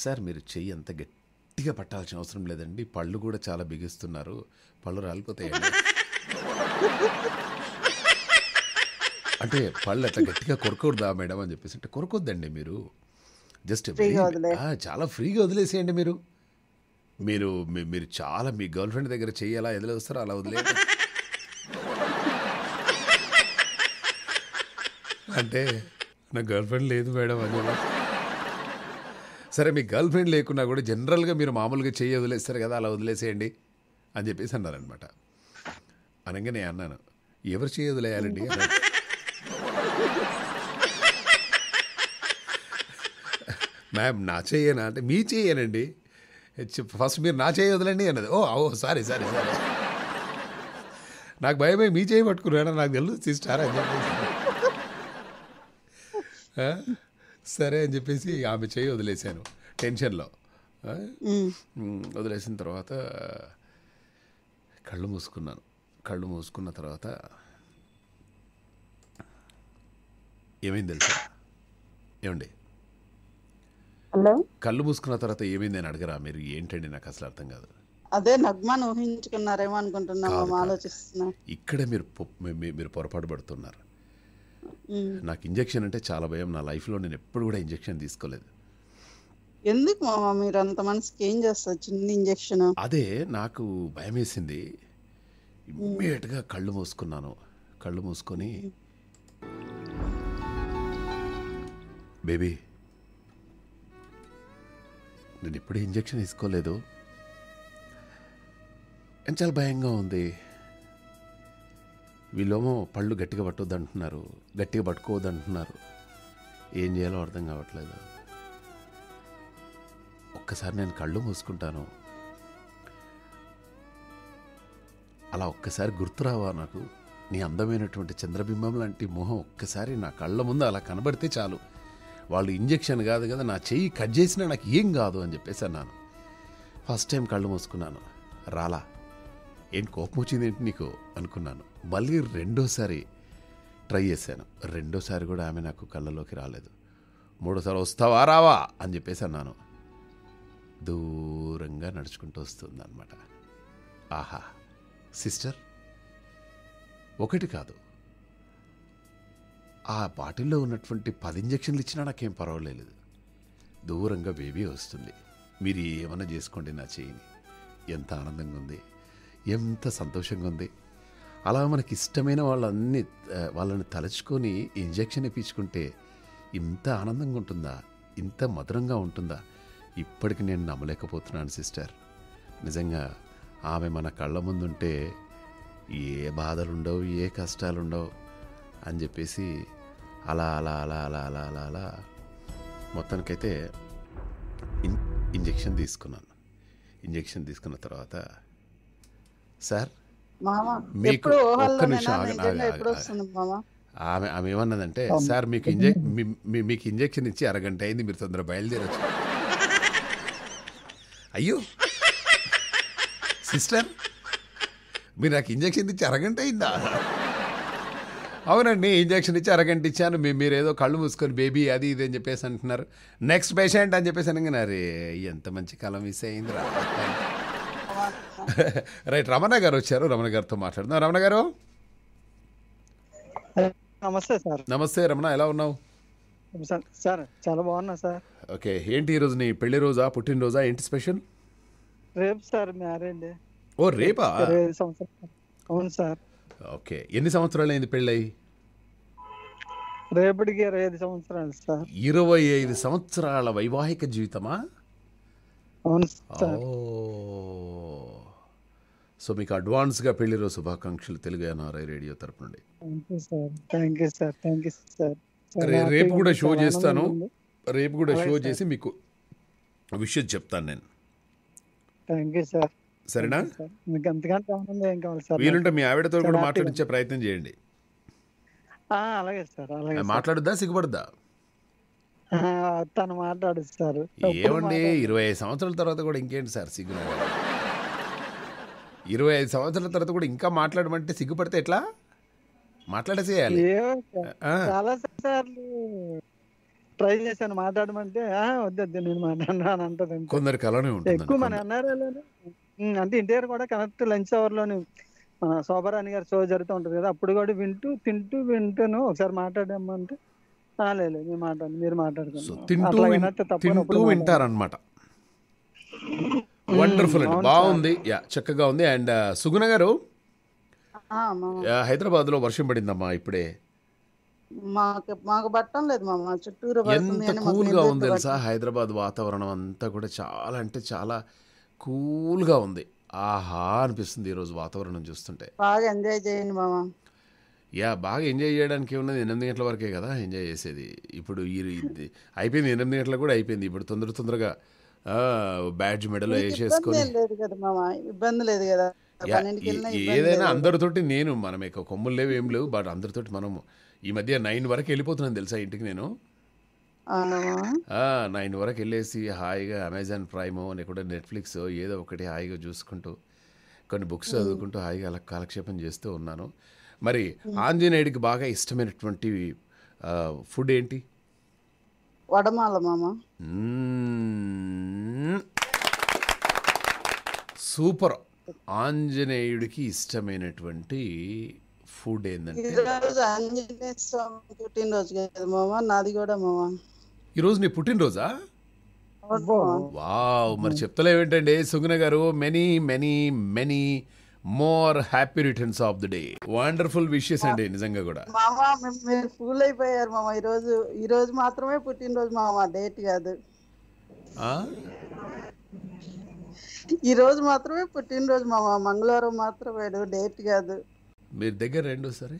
Speaker 1: సార్ మీరు చెయ్యి అంత గట్టి గట్టిగా పట్టాల్సిన అవసరం లేదండి పళ్ళు కూడా చాలా బిగిస్తున్నారు పళ్ళు రాలిపోతాయండి అంటే పళ్ళు అట్లా గట్టిగా కొరకూడదా మేడం అని చెప్పేసి అంటే కొరకొద్దండి మీరు జస్ట్ చాలా ఫ్రీగా వదిలేసేయండి మీరు మీరు మీరు చాలా మీ గర్ల్ ఫ్రెండ్ దగ్గర చేయాలా వస్తారో అలా వదిలే అంటే నా గర్ల్ ఫ్రెండ్ లేదు మేడం అని సరే మీ గర్ల్ ఫ్రెండ్ లేకున్నా కూడా జనరల్గా మీరు మామూలుగా చేయి వదిలేస్తారు కదా అలా వదిలేసేయండి అని చెప్పేసి అన్నారనమాట అనగా నేను అన్నాను ఎవరు చేయి వదిలేయాలండి మ్యామ్ నా చేయనా అంటే మీ చేయనండి ఫస్ట్ మీరు నా చేయి వదలండి అన్నది oh oh sorry sorry sorry నాకు భయమే మీ చేయి పట్టుకున్నాడు నాకు తెలుసు సిస్టార్ అని చెప్పేసి సరే అని చెప్పేసి ఆమె చేయి వదిలేశాను టెన్షన్లో వదిలేసిన తర్వాత కళ్ళు మూసుకున్నాను కళ్ళు మూసుకున్న తర్వాత ఏమైంది తెలుసా ఏమండి కళ్ళు మూసుకున్న తర్వాత ఏమైంది అని అడగరా మీరు ఏంటండి నాకు అసలు అర్థం కాదు
Speaker 2: అదే నగ్మాను ఊహించుకున్నారేమో అనుకుంటున్నా ఆలోచిస్తున్నా
Speaker 1: ఇక్కడ మీరు మీరు పొరపాటు పడుతున్నారు నాకు ఇంజెక్షన్ అంటే చాలా భయం నా లైఫ్లో నేను ఎప్పుడు కూడా ఇంజక్షన్ తీసుకోలేదు
Speaker 2: ఎందుకు మామా మీరు అంత మనసుకి ఏం చేస్తారు చిన్న ఇంజెక్షన్ అదే
Speaker 1: నాకు భయం వేసింది ఇమ్మీడియట్గా కళ్ళు మూసుకున్నాను కళ్ళు మూసుకొని బేబీ నేను ఎప్పుడు ఇంజెక్షన్ తీసుకోలేదు చాలా భయంగా ఉంది వీళ్ళేమో పళ్ళు గట్టిగా పట్టొద్దు అంటున్నారు గట్టిగా పట్టుకోవద్దు అంటున్నారు ఏం చేయాలో అర్థం కావట్లేదు ఒక్కసారి నేను కళ్ళు మూసుకుంటాను అలా ఒక్కసారి గుర్తురావా నాకు నీ అందమైనటువంటి చంద్రబింబం లాంటి మొహం ఒక్కసారి నా కళ్ళ ముందు అలా కనబడితే చాలు వాళ్ళు ఇంజెక్షన్ కాదు కదా నా చెయ్యి కట్ చేసినా నాకు ఏం కాదు అని చెప్పేసి అన్నాను ఫస్ట్ టైం కళ్ళు మూసుకున్నాను రాలా ఏం కోపం వచ్చింది ఏంటి నీకు అనుకున్నాను మళ్ళీ రెండోసారి ట్రై చేశాను రెండోసారి కూడా ఆమె నాకు కళ్ళలోకి రాలేదు మూడోసారి వస్తావా రావా అని చెప్పేసి అన్నాను దూరంగా నడుచుకుంటూ వస్తుంది అనమాట ఆహా సిస్టర్ ఒకటి కాదు ఆ బాటిల్లో ఉన్నటువంటి పది ఇంజక్షన్లు ఇచ్చినా నాకేం పర్వాలేదు దూరంగా బేబీ వస్తుంది మీరు ఏమైనా చేసుకోండి నా చేయిని ఎంత ఆనందంగా ఉంది ఎంత సంతోషంగా ఉంది అలా మనకి ఇష్టమైన వాళ్ళన్ని వాళ్ళని తలచుకొని ఇంజెక్షన్ ఇప్పించుకుంటే ఇంత ఆనందంగా ఉంటుందా ఇంత మధురంగా ఉంటుందా ఇప్పటికి నేను నమ్మలేకపోతున్నాను సిస్టర్ నిజంగా ఆమె మన కళ్ళ ముందుంటే ఏ బాధలుండవు ఏ కష్టాలుండవు అని చెప్పేసి అలా అలా అలా అలా అలా అలా అలా మొత్తానికైతే ఇంజెక్షన్ తీసుకున్నాను ఇంజెక్షన్ తీసుకున్న తర్వాత సార్
Speaker 2: మీకు ఒక్క నిమిషం
Speaker 1: ఆమె ఆమె ఏమన్నదంటే సార్ మీకు ఇంజెక్ మీకు ఇంజెక్షన్ ఇచ్చి అరగంట అయింది మీరు తొందర బయలుదేరచ్చు అయ్యో సిస్టర్ మీరు నాకు ఇంజెక్షన్ ఇచ్చి అరగంట అయిందా అవునండి ఇంజెక్షన్ ఇచ్చి అరగంట ఇచ్చాను మీరు ఏదో కళ్ళు మూసుకొని బేబీ అది ఇది అని చెప్పేసి అంటున్నారు నెక్స్ట్ పేషెంట్ అని చెప్పేసి అనగా రే ఎంత మంచి కాలం మిస్ అయిందిరా రైట్ రమణ గారు వచ్చారు రమణ గారితో మాట్లాడుతున్నా రమణ గారు నమస్తే సార్ నమస్తే రమణ ఎలా ఉన్నావు
Speaker 3: సార్ చాలా బాగున్నా సార్
Speaker 1: ఓకే ఏంటి ఈ రోజు నీ పెళ్లి రోజా పుట్టినరోజా ఏంటి స్పెషల్
Speaker 3: రేపు సార్ మ్యారేజ్ ఓ రేపా అవును సార్
Speaker 1: ఓకే ఎన్ని సంవత్సరాలు అయింది పెళ్ళై
Speaker 3: రేపటికి ఇరవై ఐదు సంవత్సరాలు సార్
Speaker 1: ఇరవై ఐదు సంవత్సరాల వైవాహిక జీవితమా అవును ఓ సో మీకు అడ్వాన్స్గా పెళ్లి రోజు శుభాకాంక్షలు తెలుగు ఎన్ఆర్ఐ రేడియో తరపు నుండి
Speaker 3: రేపు కూడా షో చేస్తాను రేపు కూడా షో చేసి
Speaker 1: మీకు విషయం చెప్తాను నేను సరేనా
Speaker 3: వీలుంటే మీ ఆవిడతో కూడా మాట్లాడించే
Speaker 1: ప్రయత్నం చేయండి మాట్లాడుద్దా సిగ్గుపడుద్దా
Speaker 3: తను మాట్లాడుస్తారు ఏమండి
Speaker 1: ఇరవై సంవత్సరాల తర్వాత కూడా ఇంకేంటి సార్ సిగ్గు ఇరవై ఐదు సంవత్సరాల తర్వాత కూడా ఇంకా మాట్లాడమంటే సిగ్గుపడితే ఎట్లా మాట్లాడేసేయాలి
Speaker 3: చాలా సార్లు ట్రై చేశాను మాట్లాడమంటే వద్దద్దు నేను మాట్లాడినాను అంటది కొందరు కలనే ఉంటుంది ఎక్కువ మన ఎన్ఆర్ఐలోనే అంటే ఇంటియర్ కూడా కరెక్ట్ లంచ్ అవర్ లోని అవర్లోనే శోభరాణి గారి షో జరుగుతూ ఉంటుంది కదా అప్పుడు కూడా వింటూ తింటూ వింటాను ఒకసారి మాట్లాడమంటే లేదు నేను మాట్లాడు మీరు మాట్లాడుతున్నాను తింటూ వింటారనమాట
Speaker 4: వండర్ఫుల్ mm, అండి బాగుంది
Speaker 1: యా చక్కగా ఉంది అండ్ uh, సుగుణ గారు హైదరాబాద్ లో వర్షం పడిందమ్మా ఇప్పుడే
Speaker 2: మాకు మాకు పట్టం లేదు మా ఎంత కూల్గా ఉంది తెలుసా
Speaker 1: హైదరాబాద్ వాతావరణం అంతా కూడా చాలా అంటే చాలా కూల్గా ఉంది ఆహా అనిపిస్తుంది ఈరోజు వాతావరణం చూస్తుంటే
Speaker 2: బాగా ఎంజాయ్ చేయండి మామ
Speaker 1: యా బాగా ఎంజాయ్ చేయడానికి ఉన్నది ఎనిమిది గంటల వరకే కదా ఎంజాయ్ చేసేది ఇప్పుడు ఈ అయిపోయింది ఎనిమిది గంటలకు కూడా అయిపోయింది ఇప్పుడు తొందర తొందరగా బ్యాడ్జ్ మెడల్ వేసేసుకుని ఇబ్బంది
Speaker 2: వేసేసుకొని లేదు కదా ఇబ్బంది లేదు కదా ఏదైనా అందరితోటి
Speaker 1: నేను మనం ఇక కొమ్ములు లేవు ఏం లేవు బట్ అందరితోటి మనం ఈ మధ్య నైన్ వరకు వెళ్ళిపోతున్నాను తెలుసా ఇంటికి నేను నైన్ వరకు వెళ్ళేసి హాయిగా అమెజాన్ ప్రైమ్ లేకుంటే నెట్ఫ్లిక్స్ ఏదో ఒకటి హాయిగా చూసుకుంటూ కొన్ని బుక్స్ చదువుకుంటూ హాయిగా అలా కాలక్షేపం చేస్తూ ఉన్నాను మరి ఆంజనేయుడికి బాగా ఇష్టమైనటువంటి ఫుడ్ ఏంటి
Speaker 2: వడమాల మామ
Speaker 1: సూపర్ ఆంజనేయుడికి ఇష్టమైనటువంటి ఫుడ్ ఏంటంటే
Speaker 2: పుట్టినరోజు నాది కూడా మామ
Speaker 1: ఈరోజు నీ పుట్టినరోజా వావ్ మరి చెప్తలేవేంటండి Suguna garu many many many more happy returns of the day wonderful wishes అండి నిజంగా కూడా
Speaker 2: మామ మీరు ఫుల్ అయిపోయారు మామ ఈ రోజు ఈ రోజు మాత్రమే పుట్టినరోజు మామ డేట్ కాదు ఈ రోజు మాత్రమే పుట్టినరోజు మామ మంగళవారం మాత్రమే డేట్ కాదు
Speaker 1: మీరు దగ్గర రెండు సరే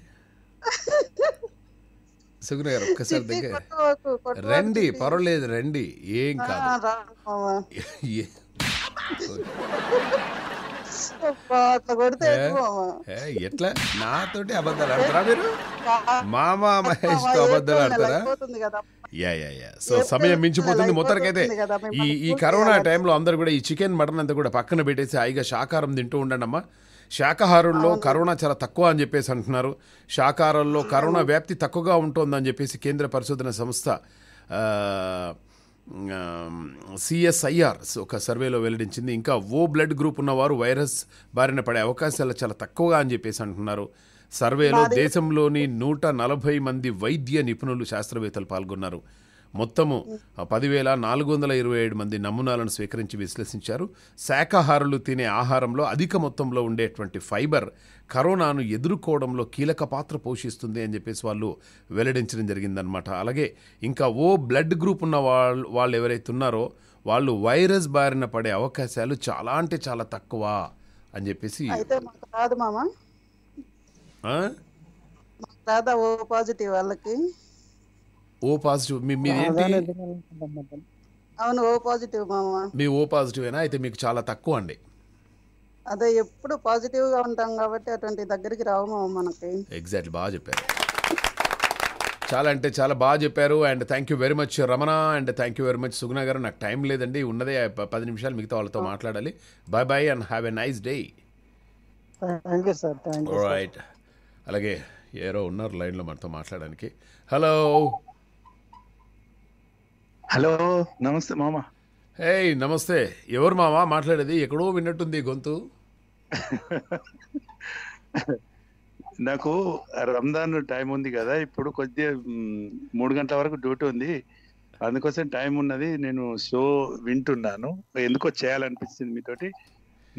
Speaker 1: సుగుణ గారు ఒక్కసారి
Speaker 2: దగ్గర రండి పర్వాలేదు
Speaker 1: రండి ఏం
Speaker 2: కాదు
Speaker 1: ఎట్లా నాతోటి అబద్ధాలు ఆడతారా మీరు మామా మహేష్ తో అబద్ధాలు ఆడతారా యా యా యా సో సమయం మించిపోతుంది మొత్తరికైతే ఈ ఈ కరోనా టైంలో అందరు కూడా ఈ చికెన్ మటన్ అంతా కూడా పక్కన పెట్టేసి హాయిగా శాకాహారం తింటూ ఉండండి అమ్మా శాకాహారుల్లో కరోనా చాలా తక్కువ అని చెప్పేసి అంటున్నారు శాకాహారంలో కరోనా వ్యాప్తి తక్కువగా ఉంటుందని చెప్పేసి కేంద్ర పరిశోధన సంస్థ సిఎస్ఐఆర్ ఒక సర్వేలో వెల్లడించింది ఇంకా ఓ బ్లడ్ గ్రూప్ ఉన్నవారు వైరస్ బారిన పడే అవకాశాలు చాలా తక్కువగా అని చెప్పేసి అంటున్నారు సర్వేలో దేశంలోని నూట నలభై మంది వైద్య నిపుణులు శాస్త్రవేత్తలు పాల్గొన్నారు మొత్తము పదివేల నాలుగు వందల ఇరవై ఏడు మంది నమూనాలను స్వీకరించి విశ్లేషించారు శాకాహారులు తినే ఆహారంలో అధిక మొత్తంలో ఉండేటువంటి ఫైబర్ కరోనాను ఎదుర్కోవడంలో కీలక పాత్ర పోషిస్తుంది అని చెప్పేసి వాళ్ళు వెల్లడించడం జరిగిందనమాట అలాగే ఇంకా ఓ బ్లడ్ గ్రూప్ ఉన్న వాళ్ళు వాళ్ళు ఎవరైతే ఉన్నారో వాళ్ళు వైరస్ బారిన పడే అవకాశాలు చాలా అంటే చాలా తక్కువ అని చెప్పేసి
Speaker 2: రాదు ఓ పాజిటివ్ వాళ్ళకి
Speaker 1: ఓ పాజిటివ్
Speaker 2: అవును ఓ పాజిటివ్ మామా
Speaker 1: మీ ఓ పాజిటివేనా అయితే మీకు చాలా తక్కువ అండి
Speaker 2: అదే ఎప్పుడు పాజిటివ్ గా ఉంటాం కాబట్టి అటువంటి దగ్గరికి రావు మనకి
Speaker 1: ఎగ్జాక్ట్ బాగా చెప్పారు చాలా అంటే చాలా బాగా చెప్పారు and thank you very much Ramana and thank you very much Suguna garu నాకు టైం లేదండి ఉన్నదే పది నిమిషాలు మిగతా వాళ్ళతో మాట్లాడాలి bye bye and have a nice day right అలాగే ఏరో ఉన్నారు లైన్లో మనతో మాట్లాడడానికి హలో హలో నమస్తే మామ హే నమస్తే ఎవరు మామ మాట్లాడేది ఎక్కడో విన్నట్టుంది గొంతు
Speaker 4: నాకు రంజాన్ టైం ఉంది కదా ఇప్పుడు కొద్దిగా మూడు గంటల వరకు డ్యూటీ ఉంది అందుకోసం టైం ఉన్నది నేను షో వింటున్నాను ఎందుకో చేయాలనిపిస్తుంది మీతోటి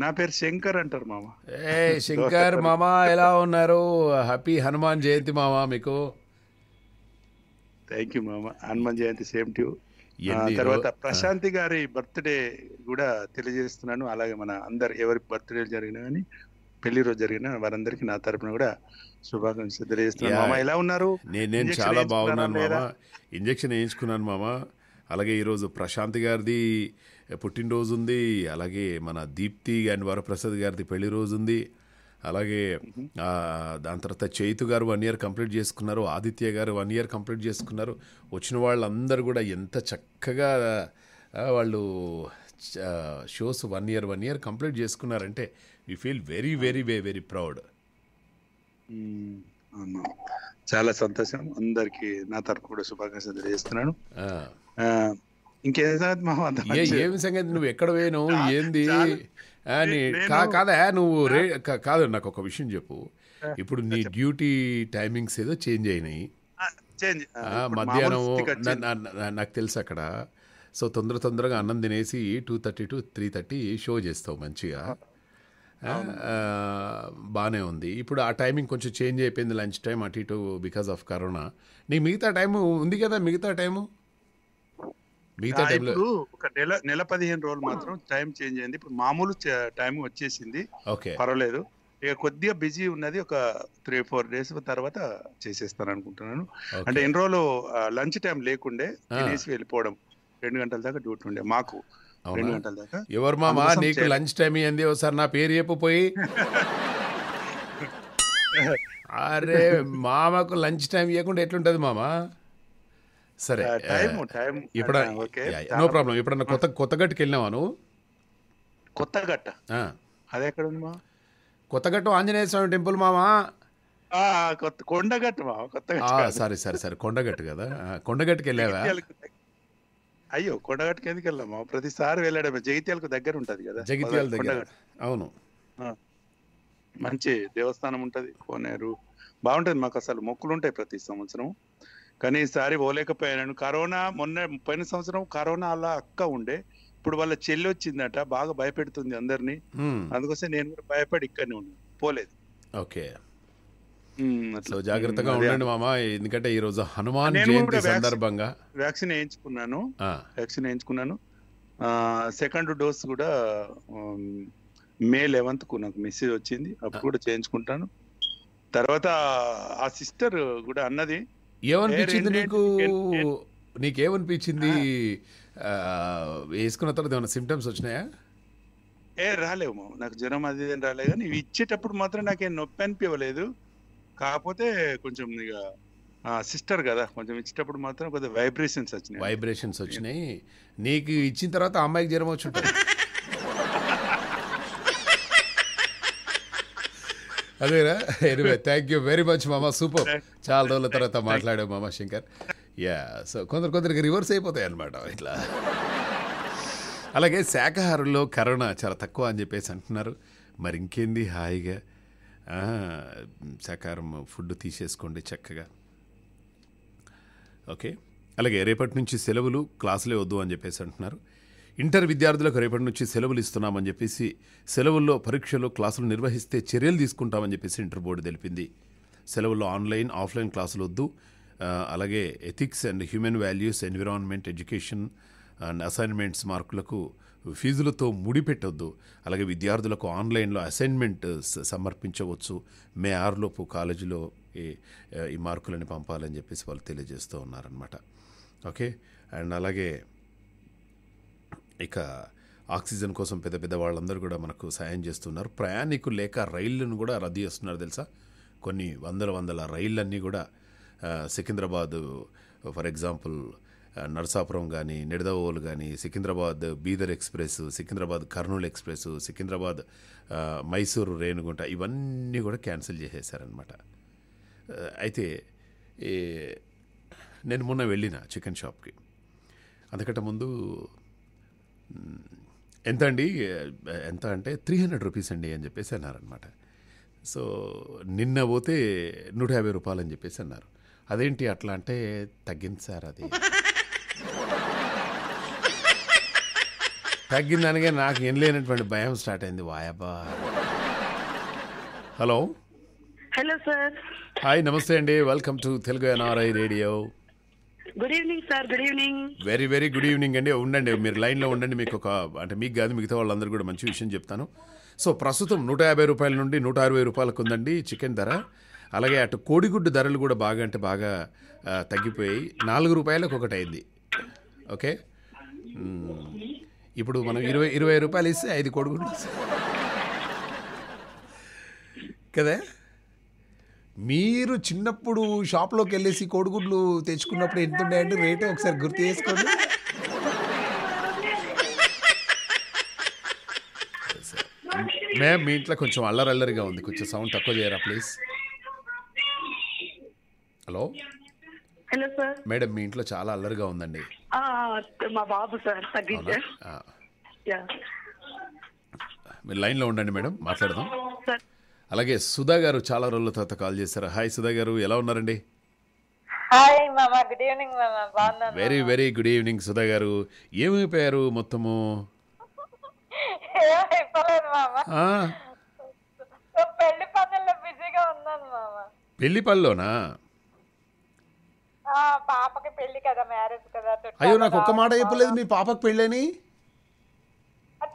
Speaker 4: నా పేరు శంకర్ అంటారు మామ
Speaker 1: ఏ శంకర్ మామ ఎలా ఉన్నారు హ్యాపీ హనుమాన్ జయంతి మామ
Speaker 4: మీకు థ్యాంక్ యూ మామ హనుమాన్ జయంతి సేమ్ టు తర్వాత ప్రశాంతి గారి బర్త్డే కూడా తెలియజేస్తున్నాను అలాగే మన అందరు ఎవరి బర్త్డే జరిగినా కానీ పెళ్లి రోజు జరిగిన వారందరికి నా తరపున కూడా శుభాకాంక్షలు తెలియజేస్తున్నాను ఎలా ఉన్నారు నేను చాలా బాగున్నాను మామా
Speaker 1: ఇంజక్షన్ వేయించుకున్నాను మామ అలాగే ఈరోజు ప్రశాంతి గారిది పుట్టినరోజు ఉంది అలాగే మన దీప్తి అండ్ వరప్రసాద్ గారిది పెళ్లి రోజు ఉంది అలాగే దాని తర్వాత చైతు గారు వన్ ఇయర్ కంప్లీట్ చేసుకున్నారు ఆదిత్య గారు వన్ ఇయర్ కంప్లీట్ చేసుకున్నారు వచ్చిన వాళ్ళందరూ కూడా ఎంత చక్కగా వాళ్ళు shows one year one year complete చేసుకున్నారంటే
Speaker 4: we feel very very very very proud చాలా సంతోషం అందరికి నా తరపు కూడా శుభాకాంక్షలు తెలియజేస్తున్నాను ఇంకేం ఏమి
Speaker 1: సంగతి నువ్వు ఎక్కడ పోయాను ఏంది కాదా నువ్వు రే కాదు నాకు ఒక విషయం చెప్పు ఇప్పుడు నీ డ్యూటీ టైమింగ్స్ ఏదో చేంజ్ అయినాయి మధ్యాహ్నం నాకు తెలుసు అక్కడ సో తొందర తొందరగా అన్నం తినేసి two thirty to three thirty show చేస్తావు మంచిగా బాగానే ఉంది ఇప్పుడు ఆ టైమింగ్ కొంచెం చేంజ్ అయిపోయింది లంచ్ టైం అటు ఇటు బికాస్ ఆఫ్ కరోనా నీ మిగతా టైము ఉంది కదా మిగతా టైము మిగతా ఇప్పుడు
Speaker 4: ఒక నెల నెల పదిహేను రోజులు మాత్రం టైం చేంజ్ అయింది ఇప్పుడు మామూలు టైం వచ్చేసింది పర్వాలేదు ఇక కొద్దిగా బిజీ ఉన్నది ఒక త్రీ ఫోర్ డేస్ తర్వాత చేసేస్తాను అనుకుంటున్నాను అంటే ఎన్ని రోజులు లంచ్ టైం లేకుండే తినేసి వెళ్ళిపోవడం రెండు గంటల దాకా డ్యూటీ ఉండే మాకు రెండు గంటల దాకా ఎవరు మామా నీకు లంచ్
Speaker 1: టైం ఏంది ఒకసారి నా పేరు చెప్పు పోయి అరే మామకు లంచ్ టైం ఇవ్వకుండా ఎట్లుంటది మామా సరే time time okay no problem ఎప్పుడన్నా కొత్త కొత్తగట్టుకి వెళ్ళినావా నువ్వు
Speaker 4: కొత్తగట్ట అది ఎక్కడ ఉంది మా కొత్తగట్టు ఆంజనేయ స్వామి టెంపుల్ మామా కొత్త కొండగట్టు మామ కొత్తగట్టు సరే సరే
Speaker 1: సరే కొండగట్టు కదా కొండగట్టుకి వెళ్ళావా
Speaker 4: అయ్యో కొండగట్టుకి ఎందుకు వెళ్ళామా ప్రతిసారి వెళ్ళడమే జగిత్యాలకు దగ్గర ఉంటుంది కదా జగిత్యాల దగ్గర అవును మంచి దేవస్థానం ఉంటుంది కోనేరు బాగుంటుంది మాకు అసలు మొక్కులు ఉంటాయి ప్రతి సంవత్సరం కానీ ఈసారి పోలేకపోయాను కరోనా మొన్న పోయిన సంవత్సరం కరోనా అలా అక్క ఉండే ఇప్పుడు వాళ్ళ చెల్లి వచ్చిందట బాగా భయపెడుతుంది అందరినీ అందుకోసం నేను కూడా భయపడి ఇక్కడనే ఉన్నాను పోలేదు ఓకే సో జాగ్రత్తగా ఉండండి
Speaker 1: మామ ఎందుకంటే ఈ రోజు హనుమాన్ జయంతి సందర్భంగా
Speaker 4: వ్యాక్సిన్ వేయించుకున్నాను వ్యాక్సిన్ వేయించుకున్నాను సెకండ్ డోస్ కూడా మే లెవెంత్ కు నాకు మెసేజ్ వచ్చింది అప్పుడు కూడా చేయించుకుంటాను తర్వాత ఆ సిస్టర్ కూడా అన్నది
Speaker 1: ఏమనిపించింది నీకు నీకేమనిపించింది వేసుకున్న తర్వాత ఏమైనా సిమ్టమ్స్ వచ్చినాయా
Speaker 4: ఏ రాలేవు నాకు జ్వరం అది ఏం రాలేదు కానీ ఇచ్చేటప్పుడు మాత్రం నాకేం నొప్పి అనిపించలేదు కాకపోతే కొంచెం ఇక సిస్టర్ కదా కొంచెం ఇచ్చేటప్పుడు మాత్రం కొద్దిగా వైబ్రేషన్స్ వచ్చినాయి వైబ్రేషన్స్ వచ్చినాయి నీకు ఇచ్చిన తర్వాత అమ్మాయికి జ్వరం వచ్చి ఉంటుంది
Speaker 1: అదేనా anyway thank you very much మామ సూపర్ చాలా రోజుల తర్వాత మాట్లాడే మామ శంకర్ యా సో కొందరు కొందరికి రివర్స్ అయిపోతాయి అనమాట ఇట్లా అలాగే శాఖాహారంలో కరోనా చాలా తక్కువ అని చెప్పేసి అంటున్నారు మరి ఇంకేంది హాయిగా శాకాహారం ఫుడ్ తీసేసుకోండి చక్కగా ఓకే అలాగే రేపటి నుంచి సెలవులు క్లాసులే వద్దు అని చెప్పేసి అంటున్నారు ఇంటర్ విద్యార్థులకు రేపటి నుంచి సెలవులు ఇస్తున్నామని చెప్పేసి సెలవుల్లో పరీక్షలు క్లాసులు నిర్వహిస్తే చర్యలు తీసుకుంటామని చెప్పేసి ఇంటర్ బోర్డు తెలిపింది సెలవుల్లో ఆన్లైన్ ఆఫ్లైన్ క్లాసులు వద్దు అలాగే ethics and human values environment education and assignments మార్కులకు ఫీజులతో ముడిపెట్టొద్దు అలాగే విద్యార్థులకు ఆన్లైన్లో అసైన్మెంట్ సమర్పించవచ్చు మే ఆరులోపు కాలేజీలో ఈ మార్కులని పంపాలని చెప్పేసి వాళ్ళు తెలియజేస్తూ ఉన్నారనమాట ఓకే అండ్ అలాగే ఇక ఆక్సిజన్ కోసం పెద్ద పెద్ద వాళ్ళందరూ కూడా మనకు సాయం చేస్తున్నారు ప్రయాణికులు లేక రైళ్లను కూడా రద్దు చేస్తున్నారు తెలుసా కొన్ని వందల వందల రైళ్ళన్నీ కూడా సికింద్రాబాద్ ఫర్ ఎగ్జాంపుల్ నరసాపురం కానీ నిడదవోలు కానీ సికింద్రాబాద్ బీదర్ ఎక్స్ప్రెస్ సికింద్రాబాద్ కర్నూలు ఎక్స్ప్రెస్ సికింద్రాబాద్ మైసూరు రేణుగుంట ఇవన్నీ కూడా క్యాన్సిల్ చేసేసారనమాట అయితే నేను మొన్న వెళ్ళిన చికెన్ షాప్కి అంతకంటే ముందు ఎంత అండి ఎంత అంటే త్రీ హండ్రెడ్ రూపీస్ అండి అని చెప్పేసి అన్నారనమాట సో నిన్న పోతే నూట యాభై రూపాయలు అని చెప్పేసి అన్నారు అదేంటి అట్లా అంటే తగ్గింది సార్ అది తగ్గిందనగా నాకు ఏం లేనటువంటి భయం స్టార్ట్ అయింది వాయబా hello hello sir hi namaste అండి welcome to Telugu NRI radio
Speaker 5: good evening sir good evening
Speaker 1: very very good evening అండి ఉండండి మీరు లైన్లో ఉండండి మీకు ఒక అంటే మీకు కాదు మిగతా వాళ్ళందరూ కూడా మంచి విషయం చెప్తాను సో ప్రస్తుతం నూట యాభై రూపాయల నుండి నూట అరవై రూపాయలకు ఉందండి చికెన్ ధర అలాగే అటు కోడిగుడ్డు ధరలు కూడా బాగా అంటే బాగా తగ్గిపోయాయి నాలుగు రూపాయలకు ఒకటి అయింది ఓకే ఇప్పుడు మనం ఇరవై ఇరవై రూపాయలు ఇస్తే ఐదు కోడిగుడ్డు కదా మీరు చిన్నప్పుడు షాప్లోకి వెళ్ళేసి కోడిగుడ్లు తెచ్చుకున్నప్పుడు ఎంత ఉన్నాయంటే రేటే ఒకసారి గుర్తు చేసుకోండి మేము మీ ఇంట్లో కొంచెం అల్లరి అల్లరిగా ఉంది కొంచెం సౌండ్ తక్కువ చేయరా please hello hello sir madam మీ ఇంట్లో చాలా అల్లరిగా ఉందండి
Speaker 5: మా బాబు సార్
Speaker 1: మీరు లైన్లో ఉండండి మేడం మాట్లాడదాం సార్ అలాగే సుధా గారు చాలా రోజుల తర్వాత కాల్ చేశారు హాయ్ సుధా గారు ఎలా ఉన్నారండి
Speaker 5: హాయ్ మామా good evening very
Speaker 1: very good evening Sudha గారు ఏమైపోయారు మొత్తము
Speaker 5: ఏమైపోలేదు మామా
Speaker 1: పెళ్లి బిజీగా ఉన్నాను మామా పనిలోనా పాపకి పెళ్లి కదా మ్యారేజ్ కదా అయ్యో నాకు ఒక్క మాట రావాలి. చెప్పలేదు మీ పాపకి పెళ్ళని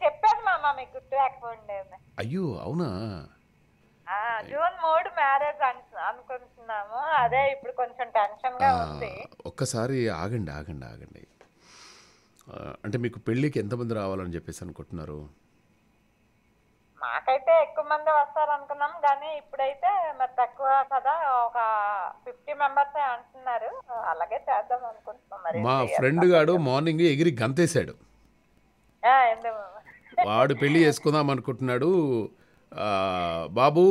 Speaker 5: చెప్పాను మామా మీకు గుర్తు
Speaker 1: అయ్యో అవునా
Speaker 5: జూన్ మూడు మ్యారేజ్ అనుకుంటున్నాము అదే ఇప్పుడు కొంచెం టెన్షన్ గా ఉంది
Speaker 1: ఒక్కసారి ఆగండి ఆగండి ఆగండి అంటే మీకు పెళ్ళికి ఎంతమంది రావాలని చెప్పేసి అనుకుంటున్నారు
Speaker 5: మాకైతే ఎక్కువ మంది వస్తారు అనుకున్నాం కానీ ఇప్పుడైతే మరి తక్కువ కదా ఒక ఫిఫ్టీ మెంబర్స్ అంటున్నారు అలాగే చేద్దాం అనుకుంటున్నాం మా ఫ్రెండ్ గాడు
Speaker 1: మార్నింగ్ ఎగిరి గంతేశాడు వాడు పెళ్లి చేసుకుందాం అనుకుంటున్నాడు బాబు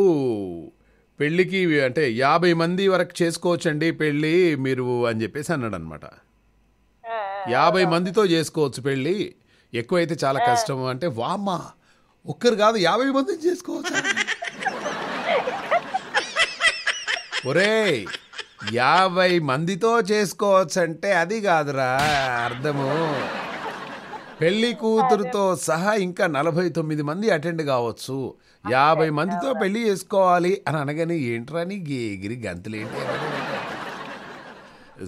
Speaker 1: పెళ్ళికి అంటే యాభై మంది వరకు చేసుకోవచ్చండి పెళ్ళి మీరు అని చెప్పేసి అన్నాడు అనమాట యాభై మందితో చేసుకోవచ్చు పెళ్ళి ఎక్కువైతే చాలా కష్టం అంటే వామ్మా ఒక్కరు కాదు యాభై మంది చేసుకోవచ్చు ఒరే యాభై మందితో చేసుకోవచ్చు అంటే అది కాదురా అర్థము పెళ్ళి కూతురుతో సహా ఇంకా నలభై తొమ్మిది మంది అటెండ్ కావచ్చు యాభై మందితో పెళ్లి చేసుకోవాలి అని అనగానే ఏంట్రా నీ గేగిరి గంతులేంటి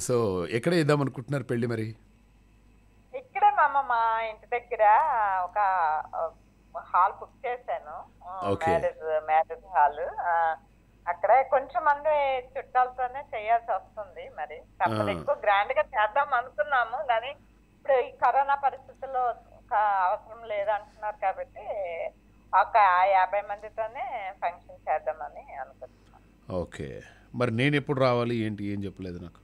Speaker 1: సో ఎక్కడ ఇద్దాం అనుకుంటున్నారు పెళ్లి మరి
Speaker 5: ఇక్కడ మామ మా ఇంటి దగ్గర ఒక హాల్ బుక్ చేశాను మ్యారేజ్ మ్యారేజ్ హాల్ అక్కడ కొంచెం మంది చుట్టాలతోనే చేయాల్సి వస్తుంది మరి తప్పదు ఎక్కువ గ్రాండ్ గా చేద్దాం అనుకున్నాము కానీ ఇప్పుడు ఈ కరోనా పరిస్థితుల్లో ఒక అవసరం అంటున్నారు కాబట్టి ఒక యాభై మందితోనే ఫంక్షన్ చేద్దామని అనుకుంటున్నాను
Speaker 1: ఓకే మరి నేను ఎప్పుడు రావాలి ఏంటి ఏం చెప్పలేదు నాకు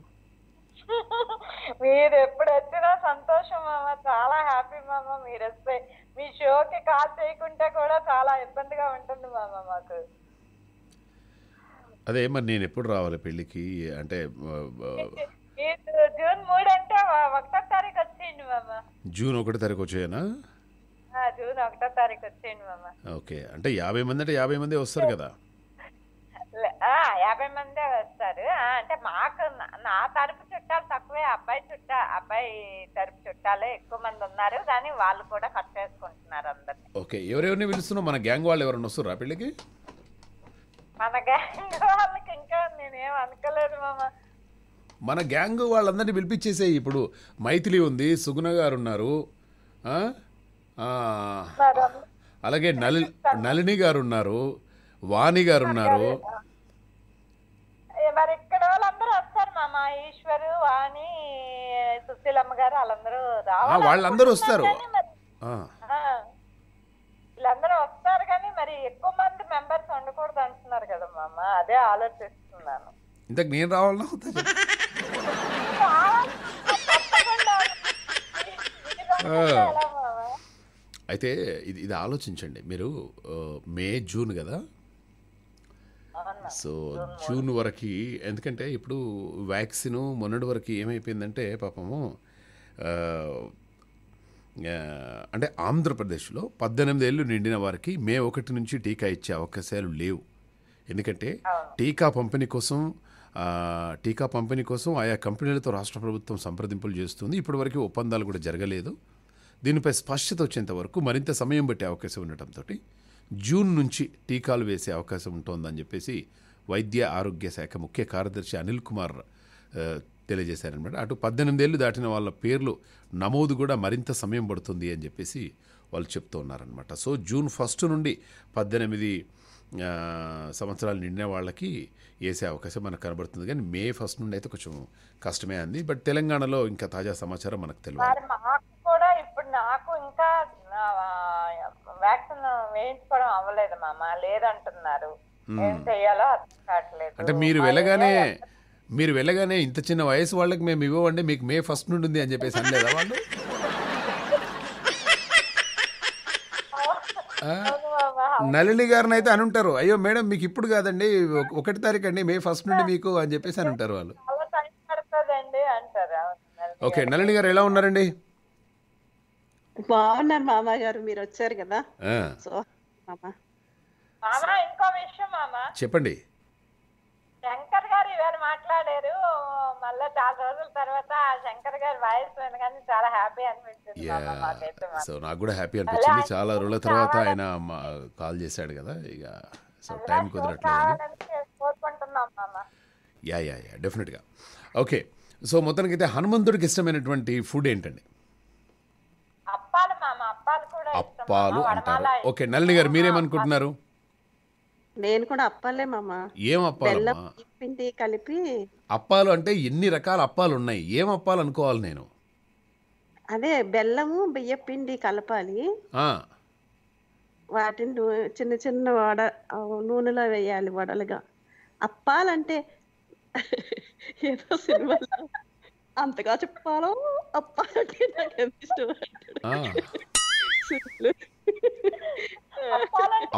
Speaker 5: మీరు ఎప్పుడు వచ్చినా సంతోషం మామ చాలా హ్యాపీ మామ మీరు వస్తే మీ షోకి కాల్ చేయకుంటే కూడా చాలా ఇబ్బందిగా ఉంటుంది మామ మాకు
Speaker 1: అదే మరి నేను ఎప్పుడు రావాలి పెళ్ళికి అంటే
Speaker 5: జూన్ మూడు అంటే ఒకటో తారీఖు వచ్చేయండి మామ
Speaker 1: జూన్ ఒకటో తారీఖు వచ్చేయనా
Speaker 5: జూన్ ఒకటో తారీఖు వచ్చేయండి మామ
Speaker 1: ఓకే అంటే యాభై మంది అంటే యాభై మంది వస్తారు కదా
Speaker 5: యాభై మందే వస్తారు అంటే మాకు నా తరపు చుట్టాలు తక్కువే అబ్బాయి చుట్టా అబ్బాయి తరపు చుట్టాలే ఎక్కువ మంది ఉన్నారు కానీ వాళ్ళు కూడా కట్ చేసుకుంటున్నారు అందరిని
Speaker 1: ఓకే ఎవరెవరిని పిలుస్తున్నావు మన గ్యాంగ్ వాళ్ళు ఎవరైనా వస్తారా పెళ్ళికి
Speaker 5: మన గ్యాంగ్ వాళ్ళకి ఇంకా నేనేం అనుకోలేదు మామ
Speaker 1: మన గ్యాంగ్ వాళ్ళందరినీ పిలిపించేసే ఇప్పుడు మైథిలి ఉంది సుగుణ గారు ఉన్నారు అలాగే నలి నలిని గారు ఉన్నారు వాణి గారు ఉన్నారు
Speaker 5: మరి ఇక్కడ వాళ్ళందరూ వస్తారు మా మా
Speaker 1: ఈశ్వరు వాణి సుశీలమ్మ గారు వాళ్ళందరూ వాళ్ళందరూ వస్తారు వీళ్ళందరూ
Speaker 5: వస్తారు కానీ మరి ఎక్కువ మంది మెంబర్స్ ఉండకూడదు అంటున్నారు కదా మామ అదే ఆలోచిస్తున్నాను
Speaker 1: ఇంతకు నేను రావాలన్నా అవుతా అయితే ఇది ఇది ఆలోచించండి మీరు మే జూన్ కదా సో జూన్ వరకు ఎందుకంటే ఇప్పుడు వ్యాక్సిన్ మొన్నటి వరకు ఏమైపోయిందంటే పాపము అంటే ఆంధ్రప్రదేశ్లో పద్దెనిమిది ఏళ్ళు నిండిన వారికి మే ఒకటి నుంచి టీకా ఇచ్చే అవకాశాలు లేవు ఎందుకంటే టీకా పంపిణీ కోసం టీకా పంపిణీ కోసం ఆయా కంపెనీలతో రాష్ట్ర ప్రభుత్వం సంప్రదింపులు చేస్తుంది ఇప్పటివరకు ఒప్పందాలు కూడా జరగలేదు దీనిపై స్పష్టత వచ్చేంత వరకు మరింత సమయం బట్టే అవకాశం ఉండటంతో జూన్ నుంచి టీకాలు వేసే అవకాశం ఉంటుందని చెప్పేసి వైద్య ఆరోగ్య శాఖ ముఖ్య కార్యదర్శి అనిల్ కుమార్ తెలియజేశారనమాట అటు పద్దెనిమిదేళ్ళు దాటిన వాళ్ళ పేర్లు నమోదు కూడా మరింత సమయం పడుతుంది అని చెప్పేసి వాళ్ళు చెప్తూ ఉన్నారనమాట సో జూన్ ఫస్ట్ నుండి పద్దెనిమిది సంవత్సరాలు నిండిన వాళ్ళకి వేసే అవకాశం మనకు కనబడుతుంది కానీ మే ఫస్ట్ నుండి అయితే కొంచెం కష్టమే అంది బట్ తెలంగాణలో ఇంకా తాజా సమాచారం మనకు తెలియదు
Speaker 5: నాకు ఇంకా వ్యాక్సిన్ వేయించుకోవడం అవ్వలేదు మామ లేదంటున్నారు
Speaker 1: అంటే మీరు వెళ్ళగానే మీరు వెళ్ళగానే ఇంత చిన్న వయసు వాళ్ళకి మేము ఇవ్వండి మీకు మే ఫస్ట్ నుండి ఉంది అని చెప్పేసి కదా వాళ్ళు నళిని గారిని అయితే ఉంటారు అయ్యో మేడం మీకు ఇప్పుడు కాదండి ఒకటి తారీఖు అండి మే ఫస్ట్ నుండి మీకు అని చెప్పేసి అని ఉంటారు వాళ్ళు ఓకే నలిని గారు ఎలా ఉన్నారండి
Speaker 2: బాగున్నారు మామా గారు మీరు వచ్చారు కదా మామా
Speaker 5: ఇంకో విషయం మామా చెప్పండి శంకర్ గారు ఇవాళ మాట్లాడారు మళ్ళీ చాలా రోజుల తర్వాత శంకర్ గారి వాయిస్ వినగానే చాలా హ్యాపీ అనిపించింది సో నాకు కూడా హ్యాపీ అనిపించింది చాలా రోజుల తర్వాత ఆయన
Speaker 1: కాల్ చేశాడు కదా ఇక సో టైం కుదరట్లేదు యా యా యా డెఫినెట్గా ఓకే సో మొత్తానికి అయితే హనుమంతుడికి ఇష్టమైనటువంటి ఫుడ్ ఏంటండి అప్పాలు అంటారు ఓకే నల్లి గారు మీరేమనుకుంటున్నారు
Speaker 2: నేను కూడా అప్పాలే మామా ఏం అప్పాలు పిండి కలిపి
Speaker 1: అప్పాలు అంటే ఎన్ని రకాల అప్పాలు ఉన్నాయి ఏం అప్పాలు అనుకోవాలి నేను
Speaker 2: అదే బెల్లము బియ్య పిండి కలపాలి వాటిని చిన్న చిన్న వడ నూనెలో వేయాలి వడలుగా అప్పాలంటే ఏదో సినిమా అంతగా చెప్పాలో అప్పాలంటే నాకు ఎంత ఇష్టం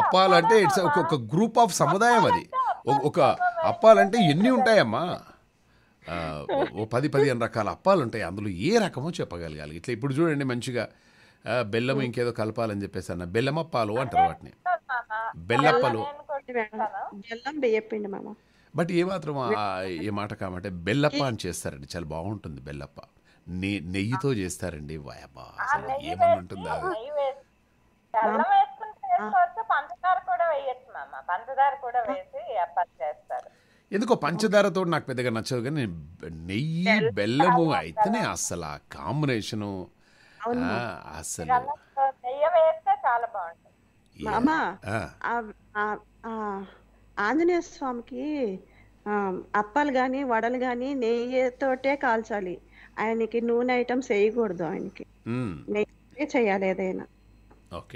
Speaker 1: అప్పాలంటే ఇట్స్ ఒక గ్రూప్ ఆఫ్ సముదాయం అది ఒక అప్పాలంటే ఎన్ని ఉంటాయమ్మా ఓ పది పదిహేను రకాల అప్పాలు ఉంటాయి అందులో ఏ రకమో చెప్పగలగాలి ఇట్లా ఇప్పుడు చూడండి మంచిగా బెల్లం ఇంకేదో కలపాలని చెప్పేసి అన్న బెల్లం అప్పాలు అంటారు వాటిని బెల్లప్పలు బట్ ఏ మాత్రం ఏ మాట కామంటే బెల్లప్ప అని చేస్తారండి చాలా బాగుంటుంది బెల్లప్ప నెయ్యి నెయ్యితో చేస్తారండి ఏమంటుందా ఎందుకో పంచదారతో నాకు పెద్దగా నచ్చదు కానీ నెయ్యి బెల్లము అయితేనే అసలు ఆ కాంబినేషన్ అసలు
Speaker 2: ఆంజనేయ స్వామికి అప్పాలు గాని వడలు గాని నెయ్యితోటే కాల్చాలి ఆయనకి నూనె ఐటమ్స్ వేయకూడదు ఆయనకి నెయ్యి చేయాలి ఏదైనా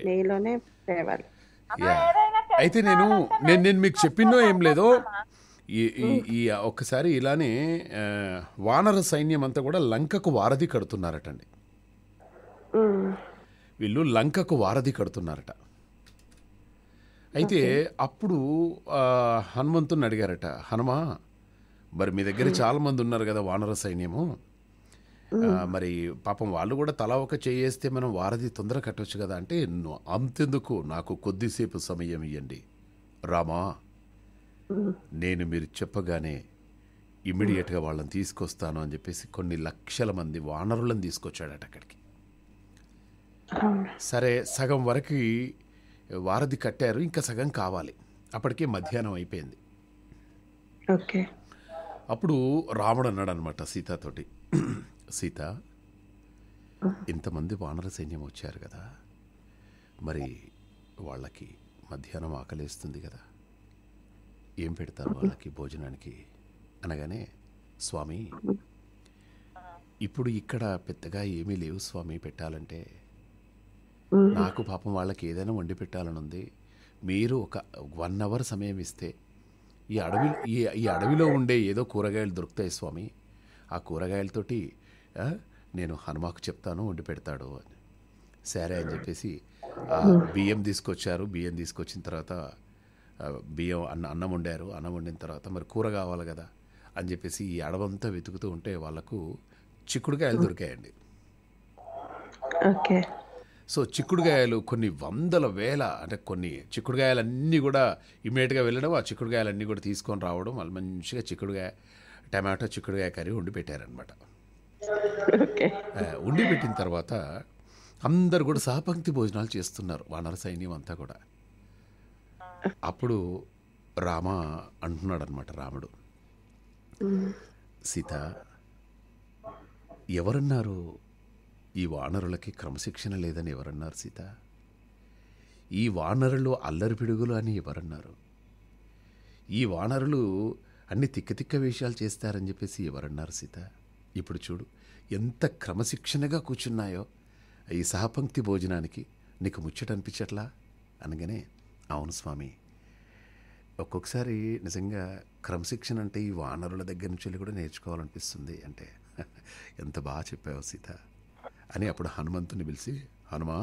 Speaker 2: నెయ్యిలోనే తేవాలి
Speaker 1: అయితే నేను నేను నేను మీకు చెప్పినో ఏం లేదో ఈ ఒక్కసారి ఇలానే వానర సైన్యం అంతా కూడా లంకకు వారధి కడుతున్నారటండి వీళ్ళు లంకకు వారధి కడుతున్నారట అయితే అప్పుడు హనుమంతుని అడిగారట హనుమ మరి మీ దగ్గర చాలామంది ఉన్నారు కదా వానర సైన్యము మరి పాపం వాళ్ళు కూడా తలా ఒక చేయేస్తే మనం వారధి తొందర కట్టవచ్చు కదా అంటే అంతెందుకు నాకు కొద్దిసేపు సమయం ఇవ్వండి రామా నేను మీరు చెప్పగానే ఇమ్మీడియట్గా వాళ్ళని తీసుకొస్తాను అని చెప్పేసి కొన్ని లక్షల మంది వానరులను తీసుకొచ్చాడట అక్కడికి సరే సగం వరకు వారధి కట్టారు ఇంకా సగం కావాలి అప్పటికే మధ్యాహ్నం అయిపోయింది ఓకే అప్పుడు రాముడు అన్నాడు అనమాట సీతాతోటి సీత ఇంతమంది వానర సైన్యం వచ్చారు కదా మరి వాళ్ళకి మధ్యాహ్నం ఆకలిస్తుంది కదా ఏం పెడతారు వాళ్ళకి భోజనానికి అనగానే స్వామి ఇప్పుడు ఇక్కడ పెద్దగా ఏమీ లేవు స్వామి పెట్టాలంటే నాకు పాపం వాళ్ళకి ఏదైనా వండి పెట్టాలని ఉంది మీరు ఒక వన్ అవర్ సమయం ఇస్తే ఈ అడవి ఈ అడవిలో ఉండే ఏదో కూరగాయలు దొరుకుతాయి స్వామి ఆ కూరగాయలతోటి నేను హనుమాకు చెప్తాను వండి పెడతాడు అని సరే అని చెప్పేసి బియ్యం తీసుకొచ్చారు బియ్యం తీసుకొచ్చిన తర్వాత బియ్యం అన్న అన్నం వండారు అన్నం వండిన తర్వాత మరి కూర కావాలి కదా అని చెప్పేసి ఈ అడవంతా వెతుకుతూ ఉంటే వాళ్ళకు చిక్కుడుకాయలు దొరికాయండి ఓకే సో చిక్కుడుకాయలు కొన్ని వందల వేల అంటే కొన్ని చిక్కుడుకాయలన్నీ కూడా ఇమీడియట్గా వెళ్ళడం ఆ అన్నీ కూడా తీసుకొని రావడం వాళ్ళు మంచిగా చిక్కుడుకాయ టమాటో చిక్కుడుకాయ కర్రీ వండి పెట్టారనమాట ఉండి పెట్టిన తర్వాత అందరు కూడా సహపంక్తి భోజనాలు చేస్తున్నారు వానర సైన్యం అంతా కూడా అప్పుడు రామ అంటున్నాడు అనమాట రాముడు సీత ఎవరన్నారు ఈ వానరులకి క్రమశిక్షణ లేదని ఎవరన్నారు సీత ఈ వానరులు అల్లరి పిడుగులు అని ఎవరన్నారు ఈ వానరులు అన్ని తిక్క తిక్క చేస్తారని చెప్పేసి ఎవరన్నారు సీత ఇప్పుడు చూడు ఎంత క్రమశిక్షణగా కూర్చున్నాయో ఈ సహపంక్తి భోజనానికి నీకు ముచ్చట అనిపించట్లా అనగానే అవును స్వామి ఒక్కొక్కసారి నిజంగా క్రమశిక్షణ అంటే ఈ వానరుల దగ్గర నుంచి వెళ్ళి కూడా నేర్చుకోవాలనిపిస్తుంది అంటే ఎంత బాగా చెప్పావు సీత అని అప్పుడు హనుమంతుని పిలిచి హనుమా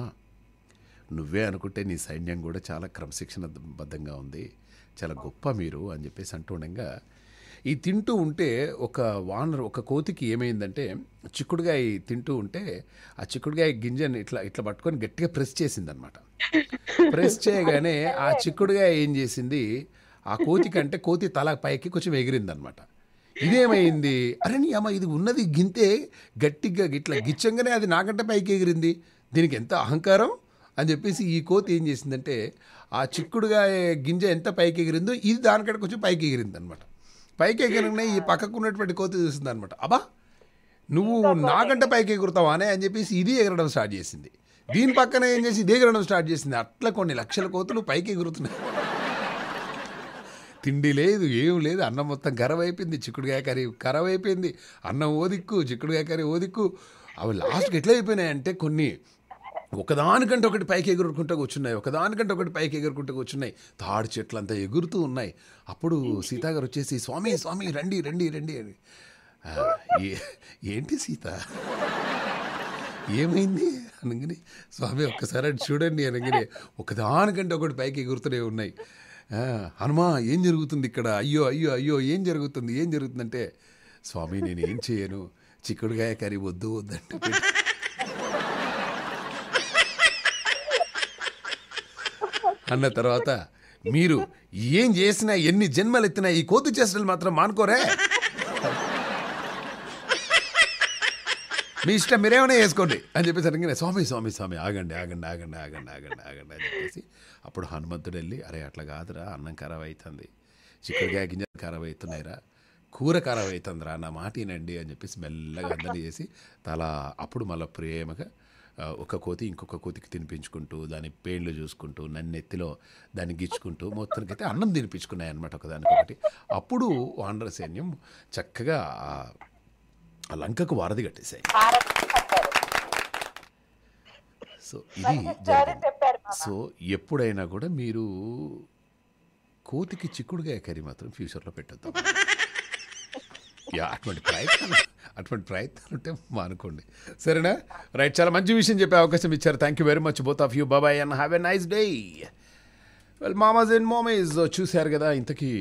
Speaker 1: నువ్వే అనుకుంటే నీ సైన్యం కూడా చాలా క్రమశిక్షణ బద్ధంగా ఉంది చాలా గొప్ప మీరు అని చెప్పేసి అంటుండగా ఈ తింటూ ఉంటే ఒక వానర్ ఒక కోతికి ఏమైందంటే చిక్కుడుగాయ తింటూ ఉంటే ఆ చిక్కుడుగాయ గింజని ఇట్లా ఇట్లా పట్టుకొని గట్టిగా ప్రెస్ చేసిందనమాట ప్రెస్ చేయగానే ఆ చిక్కుడుగాయ ఏం చేసింది ఆ కోతి కంటే కోతి తల పైకి కొంచెం ఎగిరిందనమాట ఇదేమైంది అరే నీ అమ్మ ఇది ఉన్నది గింతే గట్టిగా ఇట్లా గిచ్చంగానే అది నాకంటే పైకి ఎగిరింది దీనికి ఎంత అహంకారం అని చెప్పేసి ఈ కోతి ఏం చేసిందంటే ఆ చిక్కుడుగా గింజ ఎంత పైకి ఎగిరిందో ఇది దానికంటే కొంచెం పైకి ఎగిరింది అనమాట పైకి ఎగిరగానే ఈ పక్కకు ఉన్నటువంటి కోతి చూసింది అనమాట అబ్బా నువ్వు నాకంటే పైకి ఎగురుతావా అనే అని చెప్పేసి ఇది ఎగరడం స్టార్ట్ చేసింది దీని పక్కన ఏం చేసి ఇది ఎగరడం స్టార్ట్ చేసింది అట్లా కొన్ని లక్షల కోతులు పైకి ఎగురుతున్నాయి తిండి లేదు ఏం లేదు అన్నం మొత్తం కరవైపోయింది చిక్కుడుకాయ కర్రీ కరవైపోయింది అన్నం ఓదిక్కు చిక్కుడుకాయ కర్రీ ఓదిక్కు అవి లాస్ట్కి ఎట్లా అంటే కొన్ని ఒకదానికంటే ఒకటి పైకి ఎగురుకుంటూ కూర్చున్నాయి ఒకదానికంటే ఒకటి పైకి ఎగురుకుంటూ కూర్చున్నాయి తాడి చెట్లు అంతా ఎగురుతూ ఉన్నాయి అప్పుడు సీతాగారు వచ్చేసి స్వామి స్వామి రండి రండి రండి అని ఏంటి సీత ఏమైంది అనగానే స్వామి ఒక్కసారి అది చూడండి అనగానే ఒకదానికంటే ఒకటి పైకి ఎగురుతూనే ఉన్నాయి హనుమా ఏం జరుగుతుంది ఇక్కడ అయ్యో అయ్యో అయ్యో ఏం జరుగుతుంది ఏం జరుగుతుందంటే స్వామి నేను ఏం చేయను చిక్కుడుగాయ కర్రీ వద్దు వద్దంటే అన్న తర్వాత మీరు ఏం చేసినా ఎన్ని జన్మలు ఎత్తినా ఈ కోతు చేసినట్లు మాత్రం మానుకోరే మీ ఇష్టం మీరేమైనా వేసుకోండి అని చెప్పేసి చెప్పేసరికి స్వామి స్వామి స్వామి ఆగండి ఆగండి ఆగండి ఆగండి ఆగండి ఆగండి అని చెప్పేసి అప్పుడు హనుమంతుడు వెళ్ళి అరే అట్లా కాదురా అన్నం ఖరాబ్ అవుతుంది చిక్కుడుగా గింజలు ఖరాబ్ అవుతున్నాయిరా కూర ఖరాబ్ అవుతుందిరా నా మాట వినండి అని చెప్పేసి మెల్లగా అందరినీ చేసి తలా అప్పుడు మళ్ళీ ప్రేమగా ఒక కోతి ఇంకొక కోతికి తినిపించుకుంటూ దాని పేళ్ళు చూసుకుంటూ నన్ను ఎత్తిలో దాన్ని గిచ్చుకుంటూ అయితే అన్నం తినిపించుకున్నాయి అనమాట ఒకదానికొకటి అప్పుడు వానర సైన్యం చక్కగా లంకకు వారధి కట్టేశాయి సో ఇది సో ఎప్పుడైనా కూడా మీరు కోతికి చిక్కుడుగా కర్రీ మాత్రం ఫ్యూచర్లో పెట్టద్దు అటువంటి ప్రయత్నం అటువంటి ప్రయత్నాలు ఉంటే మానుకోండి సరేనా రైట్ చాలా మంచి విషయం చెప్పే అవకాశం ఇచ్చారు thank you very much both of you బాబాయ్ and have a nice day well mamas and mommies చూశారు కదా ఇంతకీ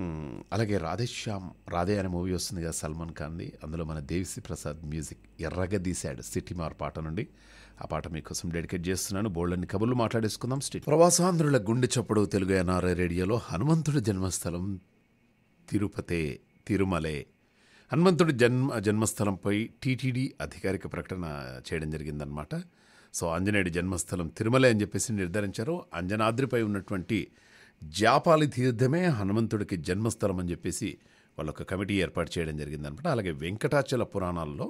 Speaker 1: hmm, అలాగే రాధేశ్యామ్ రాధే అనే మూవీ వస్తుంది కదా సల్మాన్ ఖాన్ది అందులో మన దేవిశ్రీ ప్రసాద్ మ్యూజిక్ ఎర్రగా తీశాడు సిటీ మార్ పాట నుండి ఆ పాట మీకోసం డెడికేట్ చేస్తున్నాను బోల్డ్ని కబుర్లు మాట్లాడేసుకుందాం స్టేట్ ప్రవాసాంధ్రుల గుండె చప్పుడు తెలుగు ఎన్ఆర్ఐ రేడియోలో హనుమంతుడి జన్మస్థలం తిరుపతే తిరుమలే హనుమంతుడి జన్మ జన్మస్థలంపై టీటీడీ అధికారిక ప్రకటన చేయడం జరిగిందనమాట సో ఆంజనేయుడి జన్మస్థలం తిరుమల అని చెప్పేసి నిర్ధారించారు అంజనాద్రిపై ఉన్నటువంటి జాపాలి తీర్థమే హనుమంతుడికి జన్మస్థలం అని చెప్పేసి వాళ్ళొక కమిటీ ఏర్పాటు చేయడం జరిగిందనమాట అలాగే వెంకటాచల పురాణాల్లో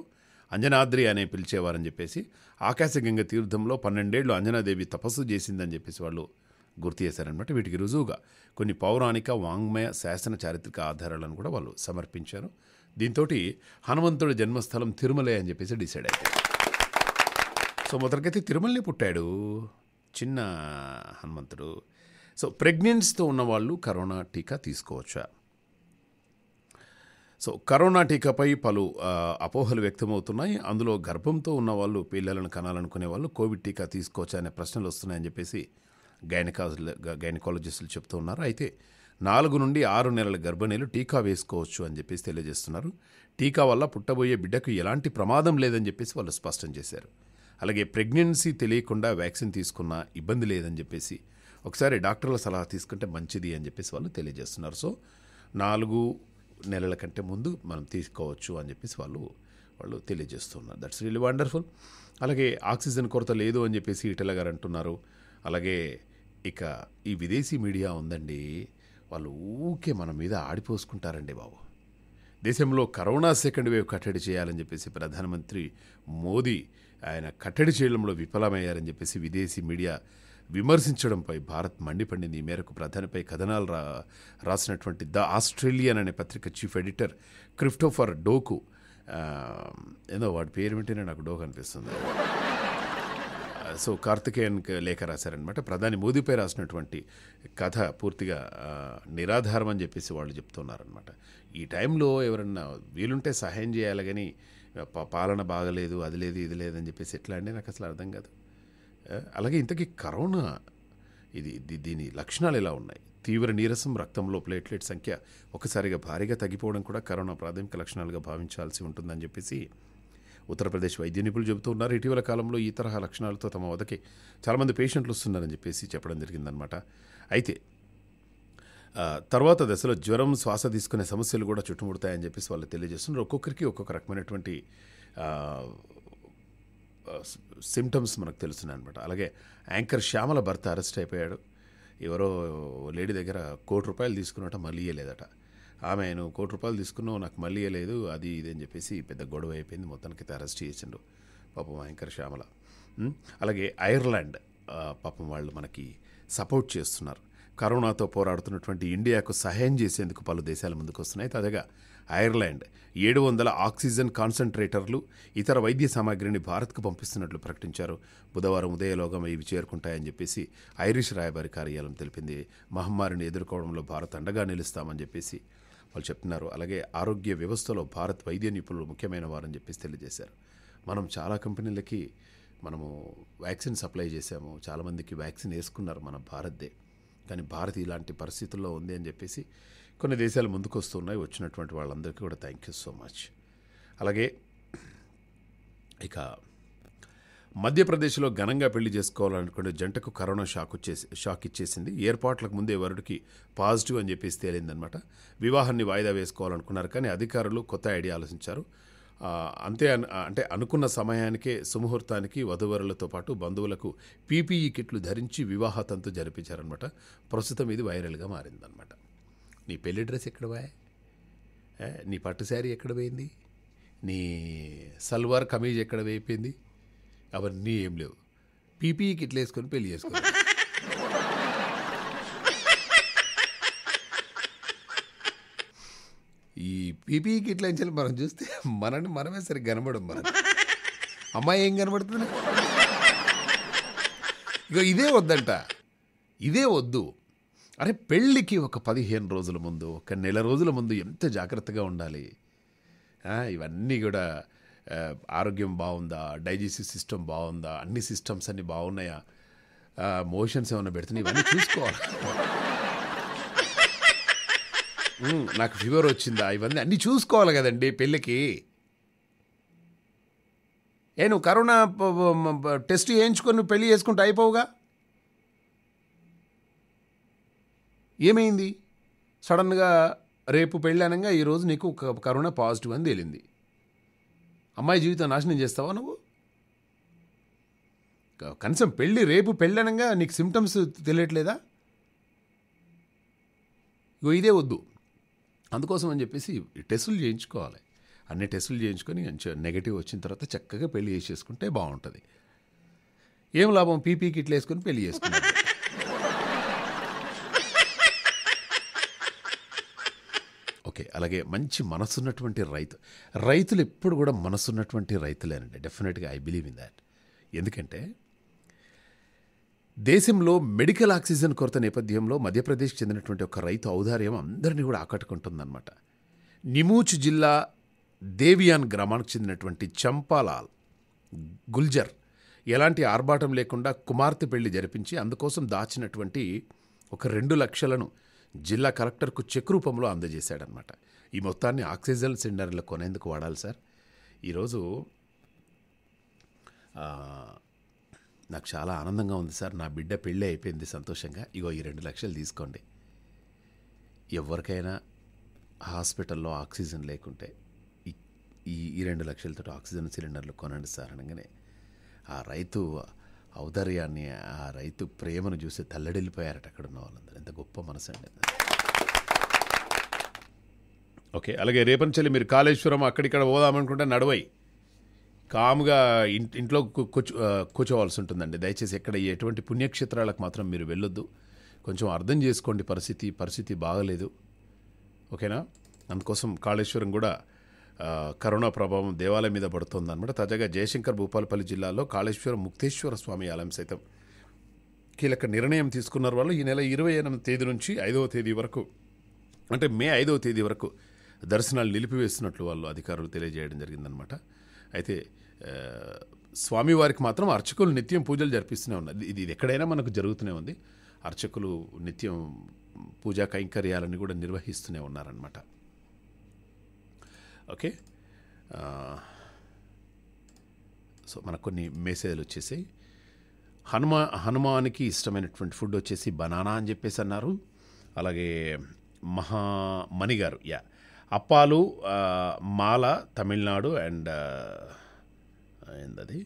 Speaker 1: అంజనాద్రి అనే పిలిచేవారని చెప్పేసి ఆకాశగంగ తీర్థంలో పన్నెండేళ్లు అంజనాదేవి తపస్సు చేసిందని చెప్పేసి వాళ్ళు గుర్తు చేశారనమాట వీటికి రుజువుగా కొన్ని పౌరాణిక వాంగ్మయ శాసన చారిత్రక ఆధారాలను కూడా వాళ్ళు సమర్పించారు దీంతో హనుమంతుడి జన్మస్థలం తిరుమలే అని చెప్పేసి డిసైడ్ అయ్యాడు సో మొదటికైతే తిరుమలనే పుట్టాడు చిన్న హనుమంతుడు సో ప్రెగ్నెన్స్తో ఉన్నవాళ్ళు కరోనా టీకా తీసుకోవచ్చా సో కరోనా టీకాపై పలు అపోహలు వ్యక్తమవుతున్నాయి అందులో గర్భంతో ఉన్న వాళ్ళు పిల్లలను కనాలనుకునే వాళ్ళు కోవిడ్ టీకా తీసుకోవచ్చా అనే ప్రశ్నలు వస్తున్నాయని చెప్పేసి గైనకాజ గైనకాలజిస్టులు చెప్తూ ఉన్నారు అయితే నాలుగు నుండి ఆరు నెలల గర్భిణీలు టీకా వేసుకోవచ్చు అని చెప్పేసి తెలియజేస్తున్నారు టీకా వల్ల పుట్టబోయే బిడ్డకు ఎలాంటి ప్రమాదం లేదని చెప్పేసి వాళ్ళు స్పష్టం చేశారు అలాగే ప్రెగ్నెన్సీ తెలియకుండా వ్యాక్సిన్ తీసుకున్నా ఇబ్బంది లేదని చెప్పేసి ఒకసారి డాక్టర్ల సలహా తీసుకుంటే మంచిది అని చెప్పేసి వాళ్ళు తెలియజేస్తున్నారు సో నాలుగు నెలల కంటే ముందు మనం తీసుకోవచ్చు అని చెప్పేసి వాళ్ళు వాళ్ళు తెలియజేస్తున్నారు దట్స్ రియల్లీ వండర్ఫుల్ అలాగే ఆక్సిజన్ కొరత లేదు అని చెప్పేసి ఇటల గారు అంటున్నారు అలాగే ఇక ఈ విదేశీ మీడియా ఉందండి వాళ్ళు ఊకే మన మీద ఆడిపోసుకుంటారండి బాబు దేశంలో కరోనా సెకండ్ వేవ్ కట్టడి చేయాలని చెప్పేసి ప్రధానమంత్రి మోదీ ఆయన కట్టడి చేయడంలో విఫలమయ్యారని చెప్పేసి విదేశీ మీడియా విమర్శించడంపై భారత్ మండిపడింది ఈ మేరకు ప్రధానిపై కథనాలు రా రాసినటువంటి ద ఆస్ట్రేలియన్ అనే పత్రిక చీఫ్ ఎడిటర్ క్రిప్టోఫర్ డోకు ఏదో వాడి పేరు ఏంటనే నాకు డోకు అనిపిస్తుంది సో కార్తికేయన్ లేఖ రాశారనమాట ప్రధాని మోదీపై రాసినటువంటి కథ పూర్తిగా నిరాధారం అని చెప్పేసి వాళ్ళు చెప్తున్నారనమాట ఈ టైంలో ఎవరన్నా వీలుంటే సహాయం చేయాలి కానీ పాలన బాగలేదు అది లేదు ఇది లేదని చెప్పేసి ఎట్లా అంటే నాకు అసలు అర్థం కాదు అలాగే ఇంతకీ కరోనా ఇది దీని లక్షణాలు ఎలా ఉన్నాయి తీవ్ర నీరసం రక్తంలో ప్లేట్లెట్ సంఖ్య ఒకసారిగా భారీగా తగ్గిపోవడం కూడా కరోనా ప్రాథమిక లక్షణాలుగా భావించాల్సి ఉంటుందని చెప్పేసి ఉత్తరప్రదేశ్ వైద్య నిపుణులు చెబుతూ ఉన్నారు ఇటీవల కాలంలో ఈ తరహా లక్షణాలతో తమ వద్దకే చాలామంది పేషెంట్లు వస్తున్నారని చెప్పేసి చెప్పడం జరిగిందనమాట అయితే తర్వాత దశలో జ్వరం శ్వాస తీసుకునే సమస్యలు కూడా చుట్టుముడతాయని చెప్పేసి వాళ్ళు తెలియజేస్తున్నారు ఒక్కొక్కరికి ఒక్కొక్క రకమైనటువంటి సిమ్టమ్స్ మనకు తెలుస్తున్నాయి అనమాట అలాగే యాంకర్ శ్యామల భర్త అరెస్ట్ అయిపోయాడు ఎవరో లేడీ దగ్గర కోటి రూపాయలు తీసుకున్నట మళ్ళీ ఇయ్యలేదట ఆమె నువ్వు కోటి రూపాయలు తీసుకున్నావు నాకు మళ్ళీ లేదు అది ఇది అని చెప్పేసి పెద్ద గొడవ అయిపోయింది మొత్తానికి అరెస్ట్ చేసిండు పాపం భయంకర శ్యామల అలాగే ఐర్లాండ్ పాపం వాళ్ళు మనకి సపోర్ట్ చేస్తున్నారు కరోనాతో పోరాడుతున్నటువంటి ఇండియాకు సహాయం చేసేందుకు పలు దేశాలు ముందుకు వస్తున్నాయి తాజాగా ఐర్లాండ్ ఏడు వందల ఆక్సిజన్ కాన్సన్ట్రేటర్లు ఇతర వైద్య సామాగ్రిని భారత్కు పంపిస్తున్నట్లు ప్రకటించారు బుధవారం ఉదయలోగం ఇవి చేరుకుంటాయని చెప్పేసి ఐరిష్ రాయబారి కార్యాలయం తెలిపింది మహమ్మారిని ఎదుర్కోవడంలో భారత్ అండగా నిలుస్తామని చెప్పేసి వాళ్ళు చెప్తున్నారు అలాగే ఆరోగ్య వ్యవస్థలో భారత్ వైద్య నిపుణులు ముఖ్యమైన వారని చెప్పేసి తెలియజేశారు మనం చాలా కంపెనీలకి మనము వ్యాక్సిన్ సప్లై చేసాము చాలామందికి వ్యాక్సిన్ వేసుకున్నారు మన భారత్దే కానీ భారత్ ఇలాంటి పరిస్థితుల్లో ఉంది అని చెప్పేసి కొన్ని దేశాలు ముందుకు వస్తున్నాయి వచ్చినటువంటి వాళ్ళందరికీ కూడా థ్యాంక్ యూ సో మచ్ అలాగే ఇక మధ్యప్రదేశ్లో ఘనంగా పెళ్లి చేసుకోవాలనుకునే జంటకు కరోనా షాక్ వచ్చేసి షాక్ ఇచ్చేసింది ఏర్పాట్లకు ముందే వరుడికి పాజిటివ్ అని చెప్పేసి తేలిందనమాట వివాహాన్ని వాయిదా వేసుకోవాలనుకున్నారు కానీ అధికారులు కొత్త ఐడియా ఆలోచించారు అంతే అంటే అనుకున్న సమయానికే సుముహూర్తానికి వధువరులతో పాటు బంధువులకు పీపీఈ కిట్లు ధరించి వివాహ తంతు జరిపించారనమాట ప్రస్తుతం ఇది వైరల్గా మారిందనమాట నీ పెళ్లి డ్రెస్ ఎక్కడ పోయా నీ పట్టు శారీ ఎక్కడ పోయింది నీ సల్వార్ కమీజ్ ఎక్కడ పోయిపోయింది అవన్నీ ఏం లేవు పీపీ కిట్లు వేసుకొని పెళ్లి చేసుకో ఈ పీపీ కిట్ల నుంచి మనం చూస్తే మనని మనమే సరిగ్గా కనబడం మనం అమ్మాయి ఏం కనబడుతుంది ఇక ఇదే వద్దంట ఇదే వద్దు అరే పెళ్ళికి ఒక పదిహేను రోజుల ముందు ఒక నెల రోజుల ముందు ఎంత జాగ్రత్తగా ఉండాలి ఇవన్నీ కూడా ఆరోగ్యం బాగుందా డైజెస్టివ్ సిస్టమ్ బాగుందా అన్ని సిస్టమ్స్ అన్నీ బాగున్నాయా మోషన్స్ ఏమైనా పెడుతున్నాయి ఇవన్నీ చూసుకోవాలి నాకు ఫీవర్ వచ్చిందా ఇవన్నీ అన్నీ చూసుకోవాలి కదండి పెళ్ళికి ఏ నువ్వు కరోనా టెస్ట్ చేయించుకొని నువ్వు పెళ్ళి చేసుకుంటే అయిపోవుగా ఏమైంది సడన్గా రేపు పెళ్ళి అనగా ఈరోజు నీకు కరోనా పాజిటివ్ అని తేలింది అమ్మాయి జీవితం నాశనం చేస్తావా నువ్వు కనీసం పెళ్ళి రేపు పెళ్ళనంగా నీకు సిమ్టమ్స్ తెలియట్లేదా ఇగో ఇదే వద్దు అందుకోసం అని చెప్పేసి టెస్టులు చేయించుకోవాలి అన్ని టెస్టులు చేయించుకొని నెగిటివ్ వచ్చిన తర్వాత చక్కగా పెళ్లి చేసేసుకుంటే బాగుంటుంది ఏం లాభం పీపీ కిట్లు వేసుకొని పెళ్లి చేసుకుంటాం ఓకే అలాగే మంచి మనసున్నటువంటి రైతు రైతులు ఎప్పుడు కూడా మనసున్నటువంటి రైతులేనండి డెఫినెట్గా ఐ బిలీవ్ ఇన్ దాట్ ఎందుకంటే దేశంలో మెడికల్ ఆక్సిజన్ కొరత నేపథ్యంలో మధ్యప్రదేశ్ చెందినటువంటి ఒక రైతు ఔదార్యం అందరినీ కూడా ఆకట్టుకుంటుందన్నమాట నిమూచ్ జిల్లా దేవియాన్ గ్రామానికి చెందినటువంటి చంపాలాల్ గుల్జర్ ఎలాంటి ఆర్భాటం లేకుండా కుమార్తె పెళ్లి జరిపించి అందుకోసం దాచినటువంటి ఒక రెండు లక్షలను జిల్లా కలెక్టర్కు చెక్ రూపంలో అందజేశాడనమాట ఈ మొత్తాన్ని ఆక్సిజన్ సిలిండర్లు కొనేందుకు వాడాలి సార్ ఈరోజు నాకు చాలా ఆనందంగా ఉంది సార్ నా బిడ్డ పెళ్ళి అయిపోయింది సంతోషంగా ఇగో ఈ రెండు లక్షలు తీసుకోండి ఎవరికైనా హాస్పిటల్లో ఆక్సిజన్ లేకుంటే ఈ ఈ రెండు లక్షలతో ఆక్సిజన్ సిలిండర్లు కొనండి సార్ అనగానే ఆ రైతు ఔదార్యాన్ని ఆ రైతు ప్రేమను చూసి తల్లడిల్లిపోయారట అక్కడ ఉన్న వాళ్ళందరూ ఎంత గొప్ప మనసు అండి ఓకే అలాగే రేపంచెల్లి మీరు కాళేశ్వరం అక్కడిక్కడ పోదామనుకుంటే నడవై కాముగా ఇంట్లో కూర్చో కూర్చోవాల్సి ఉంటుందండి దయచేసి ఎక్కడ ఎటువంటి పుణ్యక్షేత్రాలకు మాత్రం మీరు వెళ్ళొద్దు కొంచెం అర్థం చేసుకోండి పరిస్థితి పరిస్థితి బాగలేదు ఓకేనా అందుకోసం కాళేశ్వరం కూడా కరోనా ప్రభావం దేవాలయం మీద పడుతుందన్నమాట తాజాగా జయశంకర్ భూపాలపల్లి జిల్లాలో కాళేశ్వరం ముక్తేశ్వర స్వామి ఆలయం సైతం కీలక నిర్ణయం తీసుకున్నారు వాళ్ళు ఈ నెల ఇరవై ఎనిమిది తేదీ నుంచి ఐదవ తేదీ వరకు అంటే మే ఐదవ తేదీ వరకు దర్శనాలు నిలిపివేస్తున్నట్లు వాళ్ళు అధికారులు తెలియజేయడం జరిగిందనమాట అయితే స్వామివారికి మాత్రం అర్చకులు నిత్యం పూజలు జరిపిస్తూనే ఉన్నారు ఇది ఇది ఎక్కడైనా మనకు జరుగుతూనే ఉంది అర్చకులు నిత్యం పూజా కైంకర్యాలని కూడా నిర్వహిస్తూనే ఉన్నారనమాట ఓకే సో మనకు కొన్ని మెసేజ్లు వచ్చేసాయి హనుమా హనుమానికి ఇష్టమైనటువంటి ఫుడ్ వచ్చేసి బనానా అని చెప్పేసి అన్నారు అలాగే మహామణి గారు యా అప్పాలు మాల తమిళనాడు అండ్ ఏందది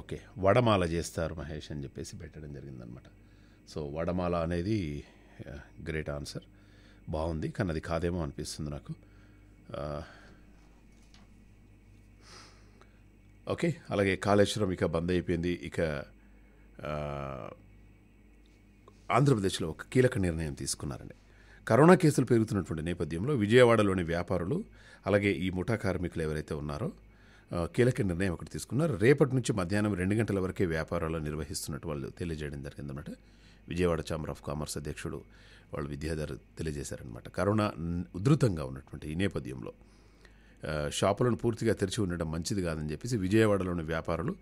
Speaker 1: ఓకే వడమాల చేస్తారు మహేష్ అని చెప్పేసి పెట్టడం జరిగిందనమాట సో వడమాల అనేది గ్రేట్ ఆన్సర్ బాగుంది కానీ అది కాదేమో అనిపిస్తుంది నాకు ఓకే అలాగే కాళేశ్వరం ఇక బంద్ అయిపోయింది ఇక ఆంధ్రప్రదేశ్లో ఒక కీలక నిర్ణయం తీసుకున్నారండి కరోనా కేసులు పెరుగుతున్నటువంటి నేపథ్యంలో విజయవాడలోని వ్యాపారులు అలాగే ఈ ముఠా కార్మికులు ఎవరైతే ఉన్నారో కీలక నిర్ణయం ఒకటి తీసుకున్నారు రేపటి నుంచి మధ్యాహ్నం రెండు గంటల వరకే వ్యాపారాలు నిర్వహిస్తున్నట్టు వాళ్ళు తెలియజేయడం జరిగిందన్నమాట విజయవాడ ఛాంబర్ ఆఫ్ కామర్స్ అధ్యక్షుడు వాళ్ళు విద్యాధర్ తెలియజేశారనమాట కరోనా ఉధృతంగా ఉన్నటువంటి ఈ నేపథ్యంలో షాపులను పూర్తిగా తెరిచి ఉండడం మంచిది కాదని చెప్పేసి విజయవాడలోని వ్యాపారులు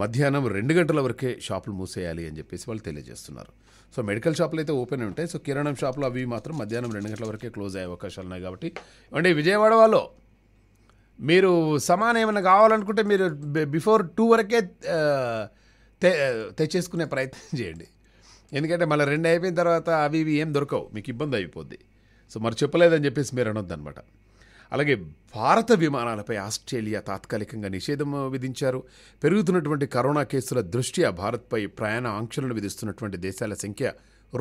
Speaker 1: మధ్యాహ్నం రెండు గంటల వరకే షాపులు మూసేయాలి అని చెప్పేసి వాళ్ళు తెలియజేస్తున్నారు సో మెడికల్ షాపులు అయితే ఓపెన్ ఉంటాయి సో కిరణం షాపులు అవి మాత్రం మధ్యాహ్నం రెండు గంటల వరకే క్లోజ్ అయ్యే అవకాశాలు ఉన్నాయి కాబట్టి అంటే విజయవాడ వాళ్ళు మీరు సమానం ఏమైనా కావాలనుకుంటే మీరు బిఫోర్ టూ వరకే తెచ్చేసుకునే ప్రయత్నం చేయండి ఎందుకంటే మళ్ళీ రెండు అయిపోయిన తర్వాత అవి ఇవి ఏం దొరకవు మీకు ఇబ్బంది అయిపోద్ది సో మరి చెప్పలేదని చెప్పేసి మీరు అనొద్దు అనమాట అలాగే భారత విమానాలపై ఆస్ట్రేలియా తాత్కాలికంగా నిషేధం విధించారు పెరుగుతున్నటువంటి కరోనా కేసుల దృష్ట్యా భారత్పై ప్రయాణ ఆంక్షలను విధిస్తున్నటువంటి దేశాల సంఖ్య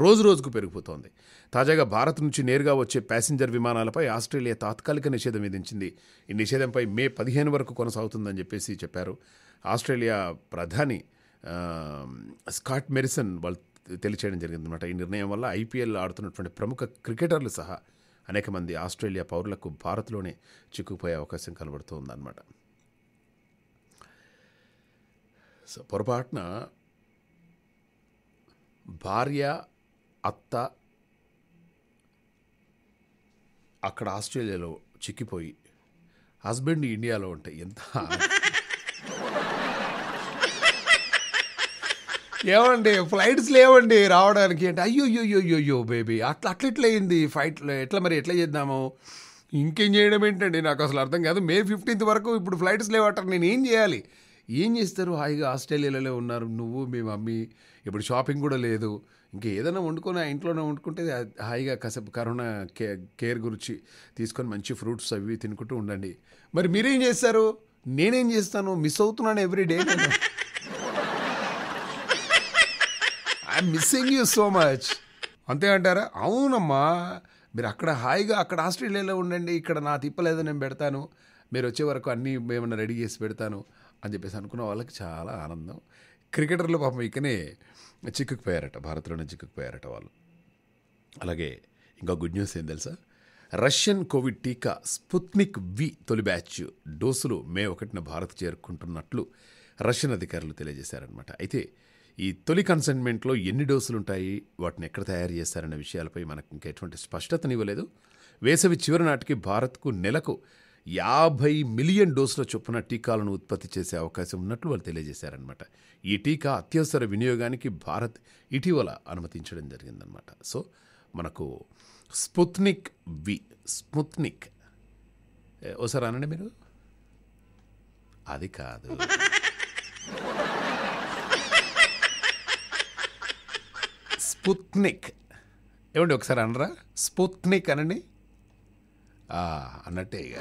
Speaker 1: రోజు రోజుకు పెరిగిపోతోంది తాజాగా భారత్ నుంచి నేరుగా వచ్చే ప్యాసింజర్ విమానాలపై ఆస్ట్రేలియా తాత్కాలిక నిషేధం విధించింది ఈ నిషేధంపై మే పదిహేను వరకు కొనసాగుతుందని చెప్పేసి చెప్పారు ఆస్ట్రేలియా ప్రధాని స్కాట్ మెరిసన్ వాళ్ళు తెలియచేయడం జరిగిందనమాట ఈ నిర్ణయం వల్ల ఐపీఎల్ ఆడుతున్నటువంటి ప్రముఖ క్రికెటర్లు సహా అనేక మంది ఆస్ట్రేలియా పౌరులకు భారత్లోనే చిక్కుపోయే అవకాశం ఉందన్నమాట సో పొరపాటున భార్య అత్త అక్కడ ఆస్ట్రేలియాలో చిక్కిపోయి హస్బెండ్ ఇండియాలో ఉంటే ఎంత ఏమండి ఫ్లైట్స్ లేవండి రావడానికి అంటే అయ్యో అయ్యో బేబీ అట్లా అయింది ఫ్లైట్ ఎట్లా మరి ఎట్లా చేద్దాము ఇంకేం చేయడం ఏంటండి నాకు అసలు అర్థం కాదు మే ఫిఫ్టీన్త్ వరకు ఇప్పుడు ఫ్లైట్స్ లేవట నేను ఏం చేయాలి ఏం చేస్తారు హాయిగా ఆస్ట్రేలియాలో ఉన్నారు నువ్వు మీ మమ్మీ ఇప్పుడు షాపింగ్ కూడా లేదు ఇంకా ఏదైనా వండుకొని ఆ ఇంట్లోనే వండుకుంటే హాయిగా కసపు కరోనా కే కేర్ గురించి తీసుకొని మంచి ఫ్రూట్స్ అవి తినుకుంటూ ఉండండి మరి మీరేం చేస్తారు నేనేం చేస్తాను మిస్ అవుతున్నాను every day I'm missing you so much అంతే అంటారా అవునమ్మా మీరు అక్కడ హాయిగా అక్కడ ఆస్ట్రేలియాలో ఉండండి ఇక్కడ నా తిప్పలేదో నేను పెడతాను మీరు వచ్చే వరకు అన్నీ మేమన్నా రెడీ చేసి పెడతాను అని చెప్పేసి అనుకున్న వాళ్ళకి చాలా ఆనందం క్రికెటర్లు పాపం ఇకనే చిక్కుకుపోయారట భారత్లోనే చిక్కుకుపోయారట వాళ్ళు అలాగే ఇంకా గుడ్ న్యూస్ ఏం తెలుసా రష్యన్ కోవిడ్ టీకా స్పుత్నిక్ వి తొలి బ్యాచ్ డోసులు మే ఒకటిన భారత్ చేరుకుంటున్నట్లు రష్యన్ అధికారులు తెలియజేశారనమాట అయితే ఈ తొలి కన్సైన్మెంట్లో ఎన్ని డోసులు ఉంటాయి వాటిని ఎక్కడ తయారు చేస్తారన్న విషయాలపై మనకు ఇంకా ఎటువంటి స్పష్టతనివ్వలేదు వేసవి చివరి నాటికి భారత్కు నెలకు యాభై మిలియన్ డోసుల చొప్పున టీకాలను ఉత్పత్తి చేసే అవకాశం ఉన్నట్లు వాళ్ళు తెలియజేశారనమాట ఈ టీకా అత్యవసర వినియోగానికి భారత్ ఇటీవల అనుమతించడం జరిగిందనమాట సో మనకు స్పుత్నిక్ వి స్పుత్నిక్ ఓసారి అనండి మీరు అది కాదు స్పుత్నిక్ ఏమండి ఒకసారి అనరా స్పుత్నిక్ అనండి అన్నట్టే ఇక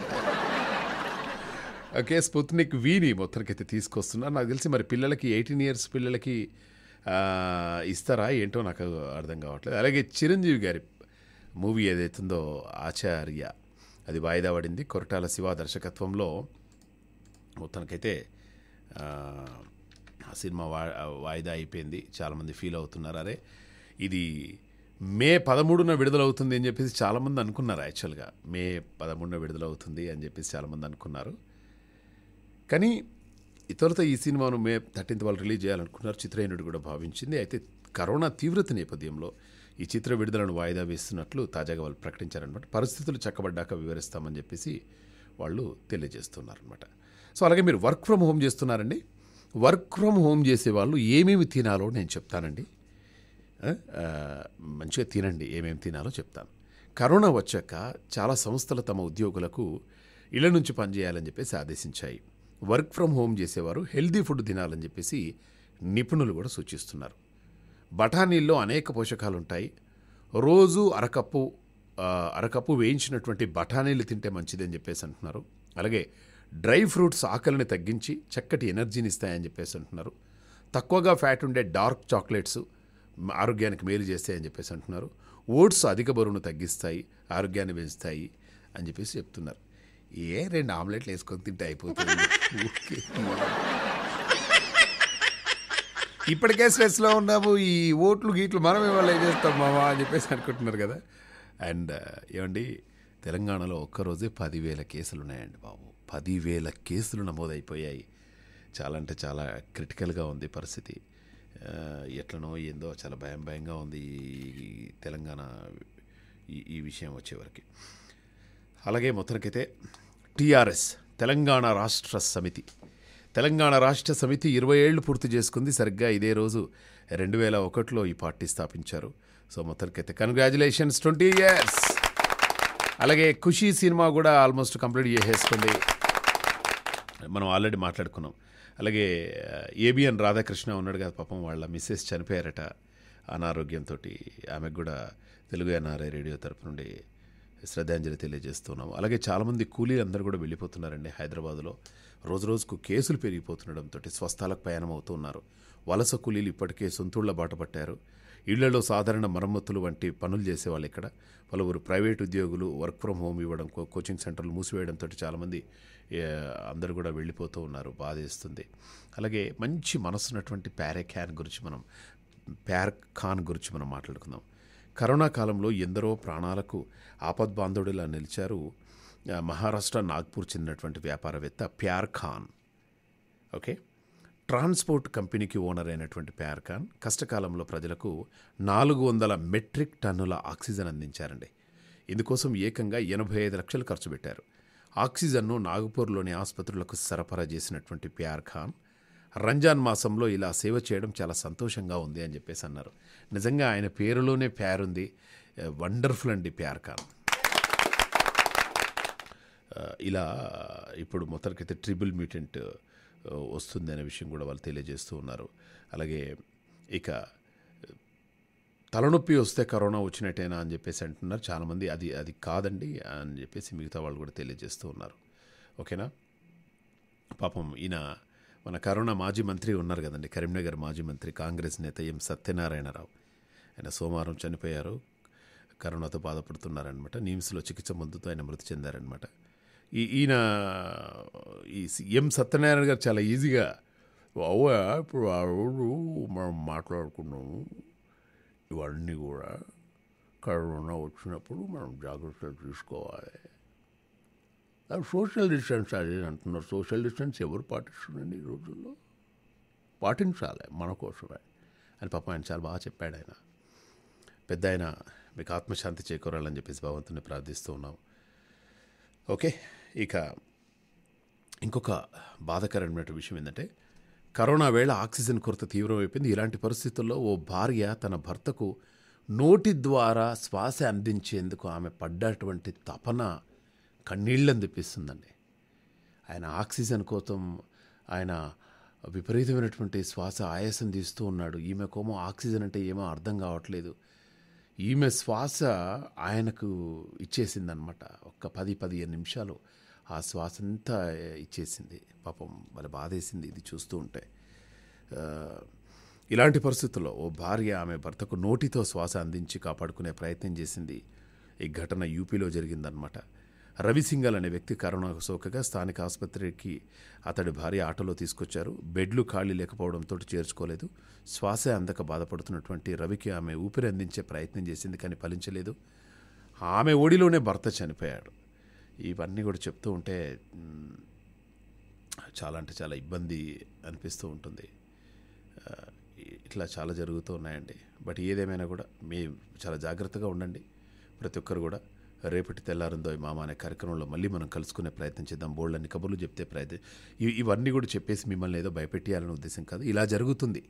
Speaker 1: ఓకే స్పుత్నిక్ వీని మొత్తానికైతే తీసుకొస్తున్నారు నాకు తెలిసి మరి పిల్లలకి ఎయిటీన్ ఇయర్స్ పిల్లలకి ఇస్తారా ఏంటో నాకు అర్థం కావట్లేదు అలాగే చిరంజీవి గారి మూవీ ఏదైతుందో ఆచార్య అది వాయిదా పడింది కొరటాల శివ దర్శకత్వంలో మొత్తానికైతే ఆ సినిమా వా వాయిదా అయిపోయింది చాలామంది ఫీల్ అవుతున్నారు అరే ఇది మే పదమూడున విడుదలవుతుంది అని చెప్పేసి చాలామంది అనుకున్నారు యాక్చువల్గా మే పదమూడున విడుదలవుతుంది అని చెప్పేసి చాలామంది అనుకున్నారు కానీ ఇతరులతో ఈ సినిమాను మే థర్టీన్త్ వాళ్ళు రిలీజ్ చేయాలనుకున్నారు చిత్రహీనుడు కూడా భావించింది అయితే కరోనా తీవ్రత నేపథ్యంలో ఈ చిత్ర విడుదలను వాయిదా వేస్తున్నట్లు తాజాగా వాళ్ళు ప్రకటించారనమాట పరిస్థితులు చక్కబడ్డాక వివరిస్తామని చెప్పేసి వాళ్ళు తెలియజేస్తున్నారనమాట సో అలాగే మీరు వర్క్ ఫ్రమ్ హోమ్ చేస్తున్నారండి వర్క్ ఫ్రమ్ హోమ్ చేసే వాళ్ళు ఏమేమి తినాలో నేను చెప్తానండి మంచిగా తినండి ఏమేమి తినాలో చెప్తాను కరోనా వచ్చాక చాలా సంస్థలు తమ ఉద్యోగులకు ఇళ్ల నుంచి పనిచేయాలని చెప్పేసి ఆదేశించాయి వర్క్ ఫ్రమ్ హోమ్ చేసేవారు హెల్దీ ఫుడ్ తినాలని చెప్పేసి నిపుణులు కూడా సూచిస్తున్నారు బఠానీల్లో అనేక పోషకాలు ఉంటాయి రోజు అరకప్పు అరకప్పు వేయించినటువంటి బఠానీలు తింటే మంచిదని చెప్పేసి అంటున్నారు అలాగే డ్రై ఫ్రూట్స్ ఆకలిని తగ్గించి చక్కటి ఎనర్జీని ఇస్తాయని చెప్పేసి అంటున్నారు తక్కువగా ఫ్యాట్ ఉండే డార్క్ చాక్లెట్స్ ఆరోగ్యానికి మేలు చేస్తాయి అని చెప్పేసి అంటున్నారు ఓట్స్ అధిక బరువును తగ్గిస్తాయి ఆరోగ్యాన్ని పెంచుతాయి అని చెప్పేసి చెప్తున్నారు ఏ రెండు ఆమ్లెట్లు వేసుకొని తింటే అయిపోతుంది ఇప్పటికే స్ట్రెస్లో ఉన్నాము ఈ ఓట్లు గీట్లు మనం ఇవాళ ఏం చేస్తాం మామా అని చెప్పేసి అనుకుంటున్నారు కదా అండ్ ఏమండి తెలంగాణలో ఒక్కరోజే పదివేల కేసులు ఉన్నాయండి బాబు పదివేల కేసులు నమోదైపోయాయి చాలా అంటే చాలా క్రిటికల్గా ఉంది పరిస్థితి ఎట్లనో ఏందో చాలా భయం భయంగా ఉంది ఈ తెలంగాణ ఈ విషయం వచ్చేవరకు అలాగే మొత్తానికైతే టీఆర్ఎస్ తెలంగాణ రాష్ట్ర సమితి తెలంగాణ రాష్ట్ర సమితి ఇరవై ఏళ్ళు పూర్తి చేసుకుంది సరిగ్గా ఇదే రోజు రెండు వేల ఒకటిలో ఈ పార్టీ స్థాపించారు సో మొత్తానికైతే కంగ్రాచులేషన్స్ ట్వంటీ ఇయర్స్ అలాగే ఖుషీ సినిమా కూడా ఆల్మోస్ట్ కంప్లీట్ చేసేసుకోండి మనం ఆల్రెడీ మాట్లాడుకున్నాం అలాగే ఏబిఎన్ రాధాకృష్ణ ఉన్నాడు కదా పాపం వాళ్ళ మిస్సెస్ చనిపోయారట అనారోగ్యంతో ఆమెకు కూడా తెలుగు ఎన్ఆర్ఐ రేడియో తరపు నుండి శ్రద్ధాంజలి తెలియజేస్తున్నాం అలాగే చాలామంది కూలీలు అందరూ కూడా వెళ్ళిపోతున్నారండి హైదరాబాద్లో రోజు రోజుకు కేసులు పెరిగిపోతుండడంతో స్వస్థాలకు ప్రయాణం అవుతున్నారు వలస కూలీలు ఇప్పటికే సొంతూళ్ల బాట పట్టారు ఇళ్లలో సాధారణ మరమ్మతులు వంటి పనులు చేసేవాళ్ళు ఇక్కడ పలువురు ప్రైవేట్ ఉద్యోగులు వర్క్ ఫ్రమ్ హోమ్ ఇవ్వడం కోచింగ్ సెంటర్లు మూసివేయడంతో చాలామంది అందరూ కూడా వెళ్ళిపోతూ ఉన్నారు బాధేస్తుంది అలాగే మంచి మనసున్నటువంటి ఉన్నటువంటి క్యాన్ గురించి మనం ప్యార్ఖాన్ గురించి మనం మాట్లాడుకుందాం కరోనా కాలంలో ఎందరో ప్రాణాలకు ఆపద్బాంధుడిలా నిలిచారు మహారాష్ట్ర నాగ్పూర్ చెందినటువంటి వ్యాపారవేత్త ప్యార్ ఖాన్ ఓకే ట్రాన్స్పోర్ట్ కంపెనీకి ఓనర్ అయినటువంటి ప్యార్ ఖాన్ కష్టకాలంలో ప్రజలకు నాలుగు వందల మెట్రిక్ టన్నుల ఆక్సిజన్ అందించారండి ఇందుకోసం ఏకంగా ఎనభై ఐదు లక్షలు ఖర్చు పెట్టారు ఆక్సిజన్ను నాగపూర్లోని ఆసుపత్రులకు సరఫరా చేసినటువంటి ప్యార్ ఖాన్ రంజాన్ మాసంలో ఇలా సేవ చేయడం చాలా సంతోషంగా ఉంది అని చెప్పేసి అన్నారు నిజంగా ఆయన పేరులోనే ప్యార్ ఉంది వండర్ఫుల్ అండి ప్యార్ ఖాన్ ఇలా ఇప్పుడు మొత్తానికైతే ట్రిబుల్ మ్యూటెంట్ వస్తుంది అనే విషయం కూడా వాళ్ళు తెలియజేస్తూ ఉన్నారు అలాగే ఇక తలనొప్పి వస్తే కరోనా వచ్చినట్టేనా అని చెప్పేసి అంటున్నారు చాలామంది అది అది కాదండి అని చెప్పేసి మిగతా వాళ్ళు కూడా తెలియజేస్తూ ఉన్నారు ఓకేనా పాపం ఈయన మన కరోనా మాజీ మంత్రి ఉన్నారు కదండి కరీంనగర్ మాజీ మంత్రి కాంగ్రెస్ నేత ఎం సత్యనారాయణరావు ఆయన సోమవారం చనిపోయారు కరోనాతో బాధపడుతున్నారనమాట నిమ్స్లో చికిత్స పొందుతూ ఆయన మృతి చెందారనమాట ఈ ఈయన ఈ ఎం సత్యనారాయణ గారు చాలా ఈజీగా అవ్వ ఇప్పుడు ఆ రోజు మనం మాట్లాడుకున్నాము ఇవన్నీ కూడా కరోనా వచ్చినప్పుడు మనం జాగ్రత్తలు తీసుకోవాలి అది సోషల్ డిస్టెన్స్ అది అంటున్నారు సోషల్ డిస్టెన్స్ ఎవరు పాటిస్తుండండి ఈ రోజుల్లో పాటించాలి మన కోసమే అని పాప ఆయన చాలా బాగా చెప్పాడు ఆయన పెద్ద ఆయన మీకు ఆత్మశాంతి చేకూరాలని చెప్పేసి భగవంతుని ప్రార్థిస్తూ ఉన్నాం ఓకే ఇక ఇంకొక బాధకరమైన విషయం ఏంటంటే కరోనా వేళ ఆక్సిజన్ కొరత తీవ్రమైపోయింది ఇలాంటి పరిస్థితుల్లో ఓ భార్య తన భర్తకు నోటి ద్వారా శ్వాస అందించేందుకు ఆమె పడ్డటువంటి తపన కన్నీళ్ళని తెప్పిస్తుందండి ఆయన ఆక్సిజన్ కోసం ఆయన విపరీతమైనటువంటి శ్వాస ఆయాసం తీస్తూ ఉన్నాడు కోమో ఆక్సిజన్ అంటే ఏమో అర్థం కావట్లేదు ఈమె శ్వాస ఆయనకు ఇచ్చేసిందనమాట ఒక పది పదిహేను నిమిషాలు ఆ శ్వాస అంతా ఇచ్చేసింది పాపం వాళ్ళ బాధేసింది ఇది చూస్తూ ఉంటే ఇలాంటి పరిస్థితుల్లో ఓ భార్య ఆమె భర్తకు నోటితో శ్వాస అందించి కాపాడుకునే ప్రయత్నం చేసింది ఈ ఘటన యూపీలో జరిగిందనమాట రవిసింగల్ అనే వ్యక్తి కరోనా సోకగా స్థానిక ఆసుపత్రికి అతడి భార్య ఆటోలో తీసుకొచ్చారు బెడ్లు ఖాళీ లేకపోవడంతో చేర్చుకోలేదు శ్వాస అందక బాధపడుతున్నటువంటి రవికి ఆమె ఊపిరి అందించే ప్రయత్నం చేసింది కానీ ఫలించలేదు ఆమె ఒడిలోనే భర్త చనిపోయాడు ఇవన్నీ కూడా చెప్తూ ఉంటే చాలా అంటే చాలా ఇబ్బంది అనిపిస్తూ ఉంటుంది ఇట్లా చాలా జరుగుతూ ఉన్నాయండి బట్ ఏదేమైనా కూడా మీ చాలా జాగ్రత్తగా ఉండండి ప్రతి ఒక్కరు కూడా రేపటి తెల్లారిందో మామ అనే కార్యక్రమంలో మళ్ళీ మనం కలుసుకునే ప్రయత్నం చేద్దాం బోల్డ్ అన్ని కబుర్లు చెప్తే ప్రయత్నం ఇవన్నీ కూడా చెప్పేసి మిమ్మల్ని ఏదో భయపెట్టియాలనే ఉద్దేశం కాదు ఇలా జరుగుతుంది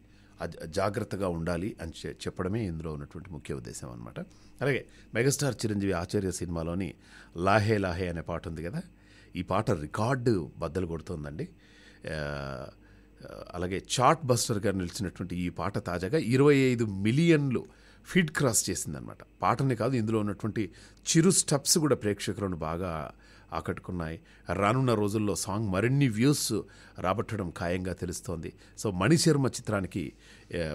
Speaker 1: జాగ్రత్తగా ఉండాలి అని చెప్పడమే ఇందులో ఉన్నటువంటి ముఖ్య ఉద్దేశం అనమాట అలాగే మెగాస్టార్ చిరంజీవి ఆచార్య సినిమాలోని లాహే లాహే అనే పాట ఉంది కదా ఈ పాట రికార్డు బద్దలు కొడుతుందండి అలాగే చాట్ బస్టర్గా నిలిచినటువంటి ఈ పాట తాజాగా ఇరవై ఐదు మిలియన్లు ఫీడ్ క్రాస్ చేసిందనమాట పాటనే కాదు ఇందులో ఉన్నటువంటి చిరు స్టెప్స్ కూడా ప్రేక్షకులను బాగా ఆకట్టుకున్నాయి రానున్న రోజుల్లో సాంగ్ మరిన్ని వ్యూస్ రాబట్టడం ఖాయంగా తెలుస్తోంది సో మణిశర్మ చిత్రానికి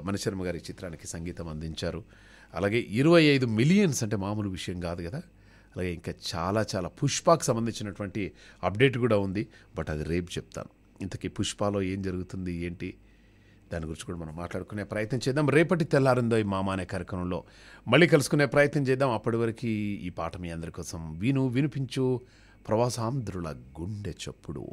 Speaker 1: మణిశర్మ గారి చిత్రానికి సంగీతం అందించారు అలాగే ఇరవై ఐదు మిలియన్స్ అంటే మామూలు విషయం కాదు కదా అలాగే ఇంకా చాలా చాలా పుష్పకు సంబంధించినటువంటి అప్డేట్ కూడా ఉంది బట్ అది రేపు చెప్తాను ఇంతకీ పుష్పలో ఏం జరుగుతుంది ఏంటి దాని గురించి కూడా మనం మాట్లాడుకునే ప్రయత్నం చేద్దాం రేపటి తెల్లారిందో ఈ మామ అనే కార్యక్రమంలో మళ్ళీ కలుసుకునే ప్రయత్నం చేద్దాం అప్పటి వరకు ఈ పాట మీ అందరి కోసం విను వినిపించు ప్రవాసాంధ్రుల గుండె చప్పుడు